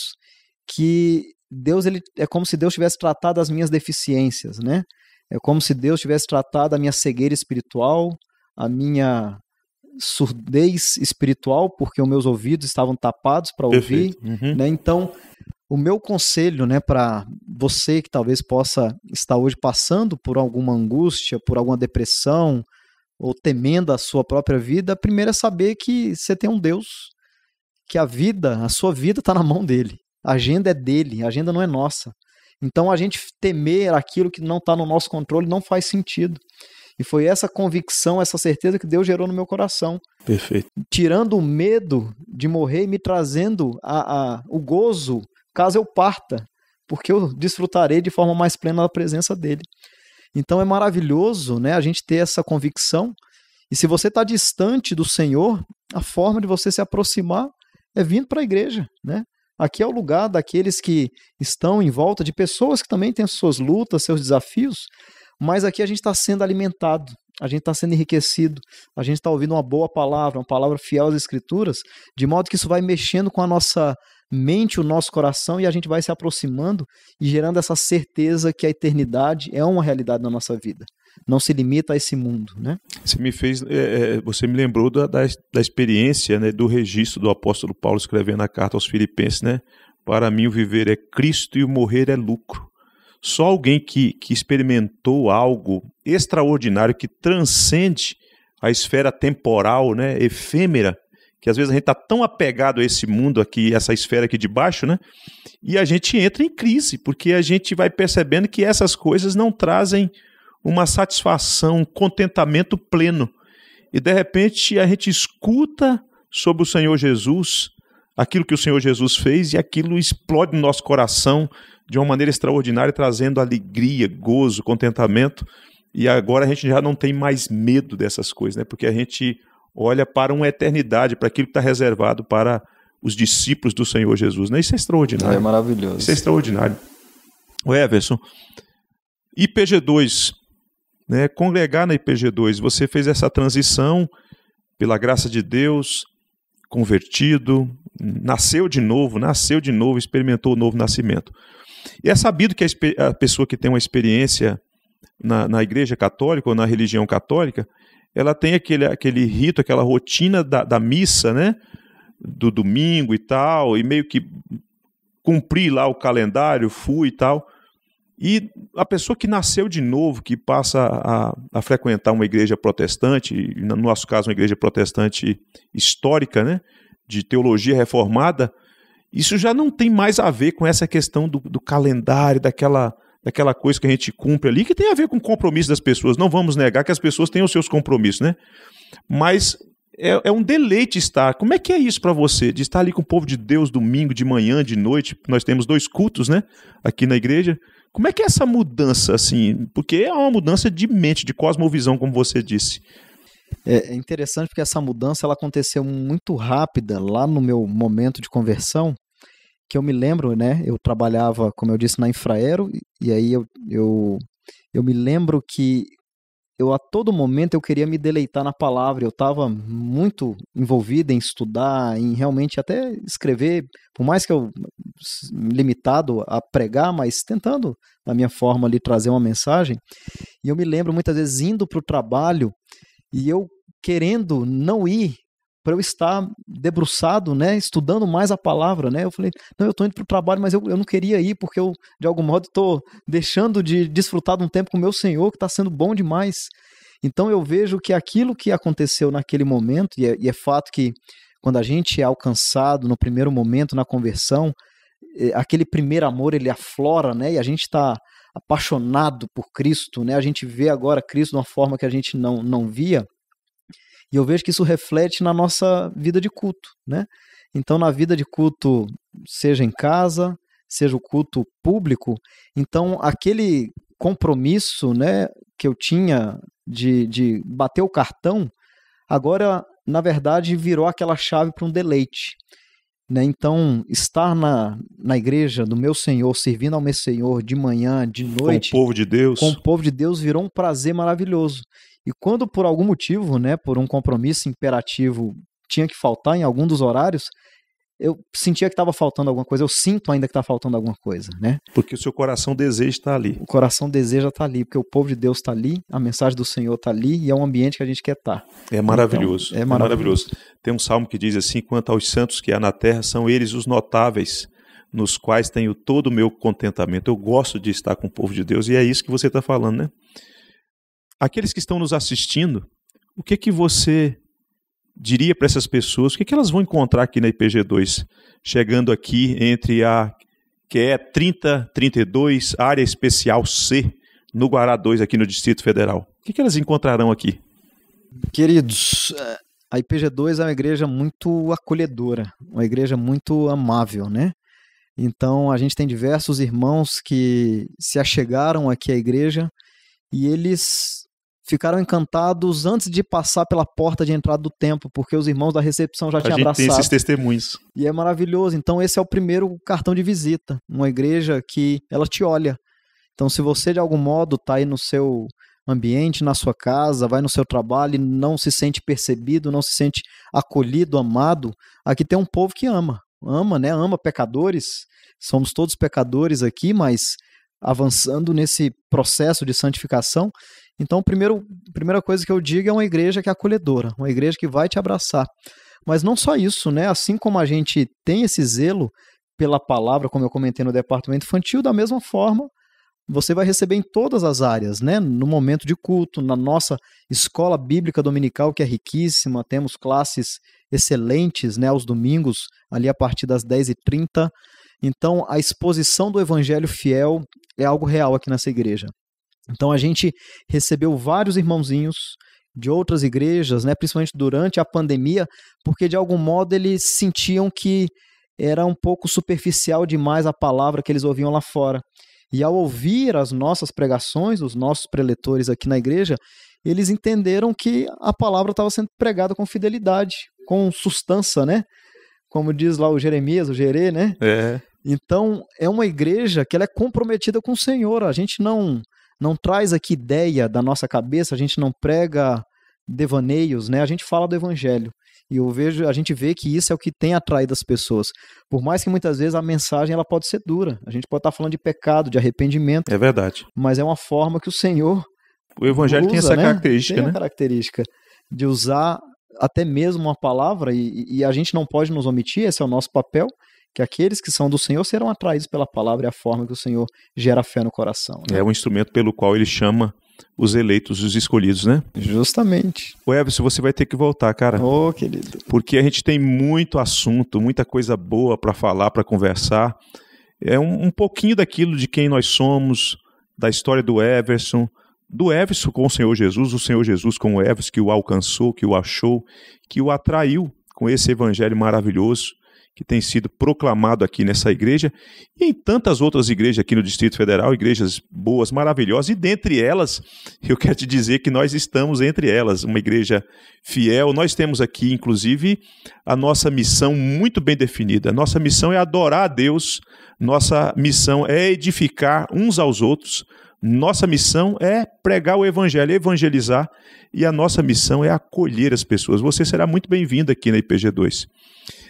que Deus ele é como se Deus tivesse tratado as minhas deficiências, né? É como se Deus tivesse tratado a minha cegueira espiritual, a minha surdez espiritual, porque os meus ouvidos estavam tapados para ouvir, uhum. né? Então, o meu conselho, né, para você que talvez possa estar hoje passando por alguma angústia, por alguma depressão, ou temendo a sua própria vida, primeiro é saber que você tem um Deus, que a vida, a sua vida está na mão dele. A agenda é dele, a agenda não é nossa. Então a gente temer aquilo que não está no nosso controle não faz sentido. E foi essa convicção, essa certeza que Deus gerou no meu coração. Perfeito. Tirando o medo de morrer e me trazendo a, a, o gozo caso eu parta, porque eu desfrutarei de forma mais plena da presença dele. Então é maravilhoso né, a gente ter essa convicção. E se você está distante do Senhor, a forma de você se aproximar é vindo para a igreja, né? Aqui é o lugar daqueles que estão em volta de pessoas que também têm suas lutas, seus desafios, mas aqui a gente está sendo alimentado, a gente está sendo enriquecido, a gente está ouvindo uma boa palavra, uma palavra fiel às Escrituras, de modo que isso vai mexendo com a nossa mente o nosso coração e a gente vai se aproximando e gerando essa certeza que a eternidade é uma realidade na nossa vida. Não se limita a esse mundo, né? Você me fez, é, é, você me lembrou da, da, da experiência, né, do registro do apóstolo Paulo escrevendo a carta aos Filipenses, né? Para mim o viver é Cristo e o morrer é lucro. Só alguém que, que experimentou algo extraordinário que transcende a esfera temporal, né, efêmera, que às vezes a gente está tão apegado a esse mundo aqui, essa esfera aqui de baixo, né? E a gente entra em crise, porque a gente vai percebendo que essas coisas não trazem uma satisfação, um contentamento pleno. E de repente a gente escuta sobre o Senhor Jesus, aquilo que o Senhor Jesus fez, e aquilo explode no nosso coração de uma maneira extraordinária, trazendo alegria, gozo, contentamento. E agora a gente já não tem mais medo dessas coisas, né? Porque a gente olha para uma eternidade, para aquilo que está reservado para os discípulos do Senhor Jesus. Né? Isso é extraordinário. É maravilhoso. Isso é extraordinário. O Everson, IPG2, né? congregar na IPG2, você fez essa transição pela graça de Deus, convertido, nasceu de novo, nasceu de novo, experimentou o novo nascimento. E é sabido que a, pessoa que tem uma experiência na, na igreja católica ou na religião católica, ela tem aquele, aquele rito, aquela rotina da, da missa, né? Do domingo e tal, e meio que cumpri lá o calendário, fui e tal. E a pessoa que nasceu de novo, que passa a, a, frequentar uma igreja protestante, no nosso caso, uma igreja protestante histórica, né, de teologia reformada, isso já não tem mais a ver com essa questão do, do calendário, daquela daquela coisa que a gente cumpre ali, que tem a ver com o compromisso das pessoas. Não vamos negar que as pessoas têm os seus compromissos, né? Mas é, é um deleite estar. Como é que é isso para você, de estar ali com o povo de Deus domingo, de manhã, de noite? Nós temos dois cultos, né? Aqui na igreja. Como é que é essa mudança, assim? Porque é uma mudança de mente, de cosmovisão, como você disse. É, é interessante porque essa mudança ela aconteceu muito rápida lá no meu momento de conversão que eu me lembro, né? Eu trabalhava, como eu disse, na Infraero, e aí eu, eu, eu me lembro que eu a todo momento eu queria me deleitar na palavra, eu estava muito envolvido em estudar, em realmente até escrever, por mais que eu limitado a pregar, mas tentando da minha forma ali trazer uma mensagem. E eu me lembro muitas vezes indo para o trabalho e eu querendo não ir para eu estar debruçado, né, estudando mais a palavra, né? Eu falei, não, eu estou indo para o trabalho, mas eu, eu não queria ir porque eu, de algum modo, estou deixando de desfrutar de um tempo com o meu Senhor que está sendo bom demais. Então eu vejo que aquilo que aconteceu naquele momento, e é, e é fato que quando a gente é alcançado no primeiro momento na conversão, é, aquele primeiro amor ele aflora, né? E a gente está apaixonado por Cristo, né? A gente vê agora Cristo de uma forma que a gente não, não via. E eu vejo que isso reflete na nossa vida de culto, né? Então, na vida de culto, seja em casa, seja o culto público, então aquele compromisso, né, que eu tinha de, de bater o cartão, agora, na verdade, virou aquela chave para um deleite. Né? Então, estar na, na igreja do meu Senhor, servindo ao meu Senhor de manhã, de noite. Com o povo de Deus. Com o povo de Deus virou um prazer maravilhoso. E quando por algum motivo, né, por um compromisso imperativo, tinha que faltar em algum dos horários, eu sentia que estava faltando alguma coisa, eu sinto ainda que está faltando alguma coisa, né? Porque o seu coração deseja estar ali. O coração deseja estar ali, porque o povo de Deus está ali, a mensagem do Senhor está ali e é um ambiente que a gente quer tá. é estar. Então, é, é maravilhoso. Então, é, maravilhoso. é maravilhoso. Tem um salmo que diz assim: quanto aos santos que há na terra, são eles os notáveis, nos quais tenho todo o meu contentamento. Eu gosto de estar com o povo de Deus e é isso que você está falando, né? aqueles que estão nos assistindo, o que que você diria para essas pessoas? O que, que elas vão encontrar aqui na IPG2, chegando aqui entre a que é 3032, área especial C, no Guará 2, aqui no Distrito Federal? O que, que elas encontrarão aqui? Queridos, eh, a IPG2 é uma igreja muito acolhedora, uma igreja muito amável, né? Então, a gente tem diversos irmãos que se achegaram aqui à igreja e eles ficaram encantados antes de passar pela porta de entrada do templo, porque os irmãos da recepção já a tinham gente abraçado. Tem esses testemunhos. E é maravilhoso. Então esse é o primeiro cartão de visita, uma igreja que ela te olha. Então se você de algum modo está aí no seu ambiente, na sua casa, vai no seu trabalho e não se sente percebido, não se sente acolhido, amado, aqui tem um povo que ama. Ama, né? Ama pecadores. Somos todos pecadores aqui, mas avançando nesse processo de santificação. Então, primeiro, primeira coisa que eu digo é uma igreja que é acolhedora, uma igreja que vai te abraçar. Mas não só isso, né? Assim como a gente tem esse zelo pela palavra, como eu comentei no departamento infantil, da mesma forma, você vai receber em todas as áreas, né? No momento de culto, na nossa escola bíblica dominical, que é riquíssima, temos classes excelentes, né? Aos domingos, ali a partir das 10h30. Então, a exposição do evangelho fiel, é algo real aqui nessa igreja. Então a gente recebeu vários irmãozinhos de outras igrejas, né, principalmente durante a pandemia, porque de algum modo eles sentiam que era um pouco superficial demais a palavra que eles ouviam lá fora. E ao ouvir as nossas pregações, os nossos preletores aqui na igreja, eles entenderam que a palavra estava sendo pregada com fidelidade, com sustância, né? Como diz lá o Jeremias, o Jerê, né? É. Então, é uma igreja que ela é comprometida com o Senhor. A gente não não traz aqui ideia da nossa cabeça, a gente não prega devaneios, né? A gente fala do evangelho. E eu vejo, a gente vê que isso é o que tem atraído as pessoas. Por mais que muitas vezes a mensagem ela pode ser dura. A gente pode estar falando de pecado, de arrependimento. É verdade. Mas é uma forma que o Senhor o evangelho usa, tem essa né? característica, tem né? característica de usar até mesmo uma palavra e, e a gente não pode nos omitir, esse é o nosso papel que aqueles que são do Senhor serão atraídos pela palavra e a forma que o Senhor gera fé no coração. Né? É um instrumento pelo qual ele chama os eleitos, os escolhidos, né? Justamente. O Everson, você vai ter que voltar, cara. Ô, oh, querido. Porque a gente tem muito assunto, muita coisa boa para falar, para conversar. É um, um pouquinho daquilo de quem nós somos, da história do Everson, do Everson com o Senhor Jesus, o Senhor Jesus com o Everson, que o alcançou, que o achou, que o atraiu com esse evangelho maravilhoso que tem sido proclamado aqui nessa igreja e em tantas outras igrejas aqui no Distrito Federal, igrejas boas, maravilhosas, e dentre elas, eu quero te dizer que nós estamos entre elas, uma igreja fiel. Nós temos aqui, inclusive, a nossa missão muito bem definida. Nossa missão é adorar a Deus, nossa missão é edificar uns aos outros. Nossa missão é pregar o evangelho, evangelizar, e a nossa missão é acolher as pessoas. Você será muito bem-vindo aqui na IPG2.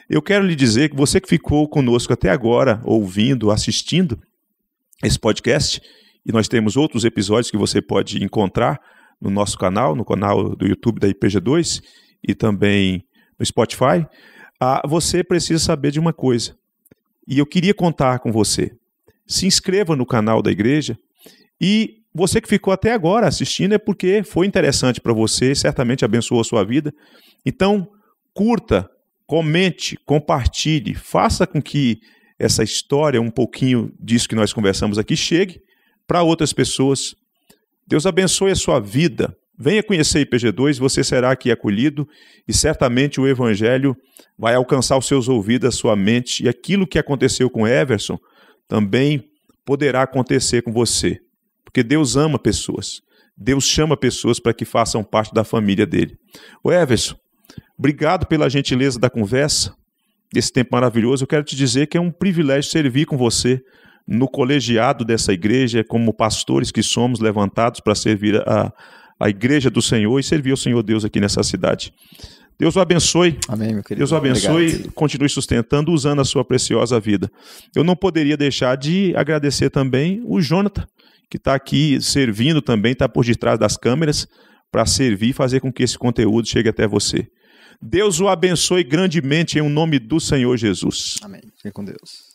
Eu quero lhe dizer que você que ficou conosco até agora, ouvindo, assistindo esse podcast, e nós temos outros episódios que você pode encontrar no nosso canal, no canal do YouTube da IPG2 e também no Spotify, ah, você precisa saber de uma coisa. E eu queria contar com você. Se inscreva no canal da igreja e você que ficou até agora assistindo é porque foi interessante para você, certamente abençoou a sua vida. Então, curta Comente, compartilhe, faça com que essa história, um pouquinho disso que nós conversamos aqui, chegue para outras pessoas. Deus abençoe a sua vida. Venha conhecer IPG2, você será aqui acolhido e certamente o Evangelho vai alcançar os seus ouvidos, a sua mente, e aquilo que aconteceu com Everson também poderá acontecer com você. Porque Deus ama pessoas. Deus chama pessoas para que façam parte da família dele. O Everson, Obrigado pela gentileza da conversa, desse tempo maravilhoso. Eu quero te dizer que é um privilégio servir com você no colegiado dessa igreja, como pastores que somos levantados para servir a, a igreja do Senhor e servir o Senhor Deus aqui nessa cidade. Deus o abençoe. Amém, meu querido. Deus o abençoe Obrigado. continue sustentando, usando a sua preciosa vida. Eu não poderia deixar de agradecer também o Jonathan, que está aqui servindo também, está por detrás das câmeras, para servir e fazer com que esse conteúdo chegue até você. Deus o abençoe grandemente em o um nome do Senhor Jesus. Amém. Fique com Deus.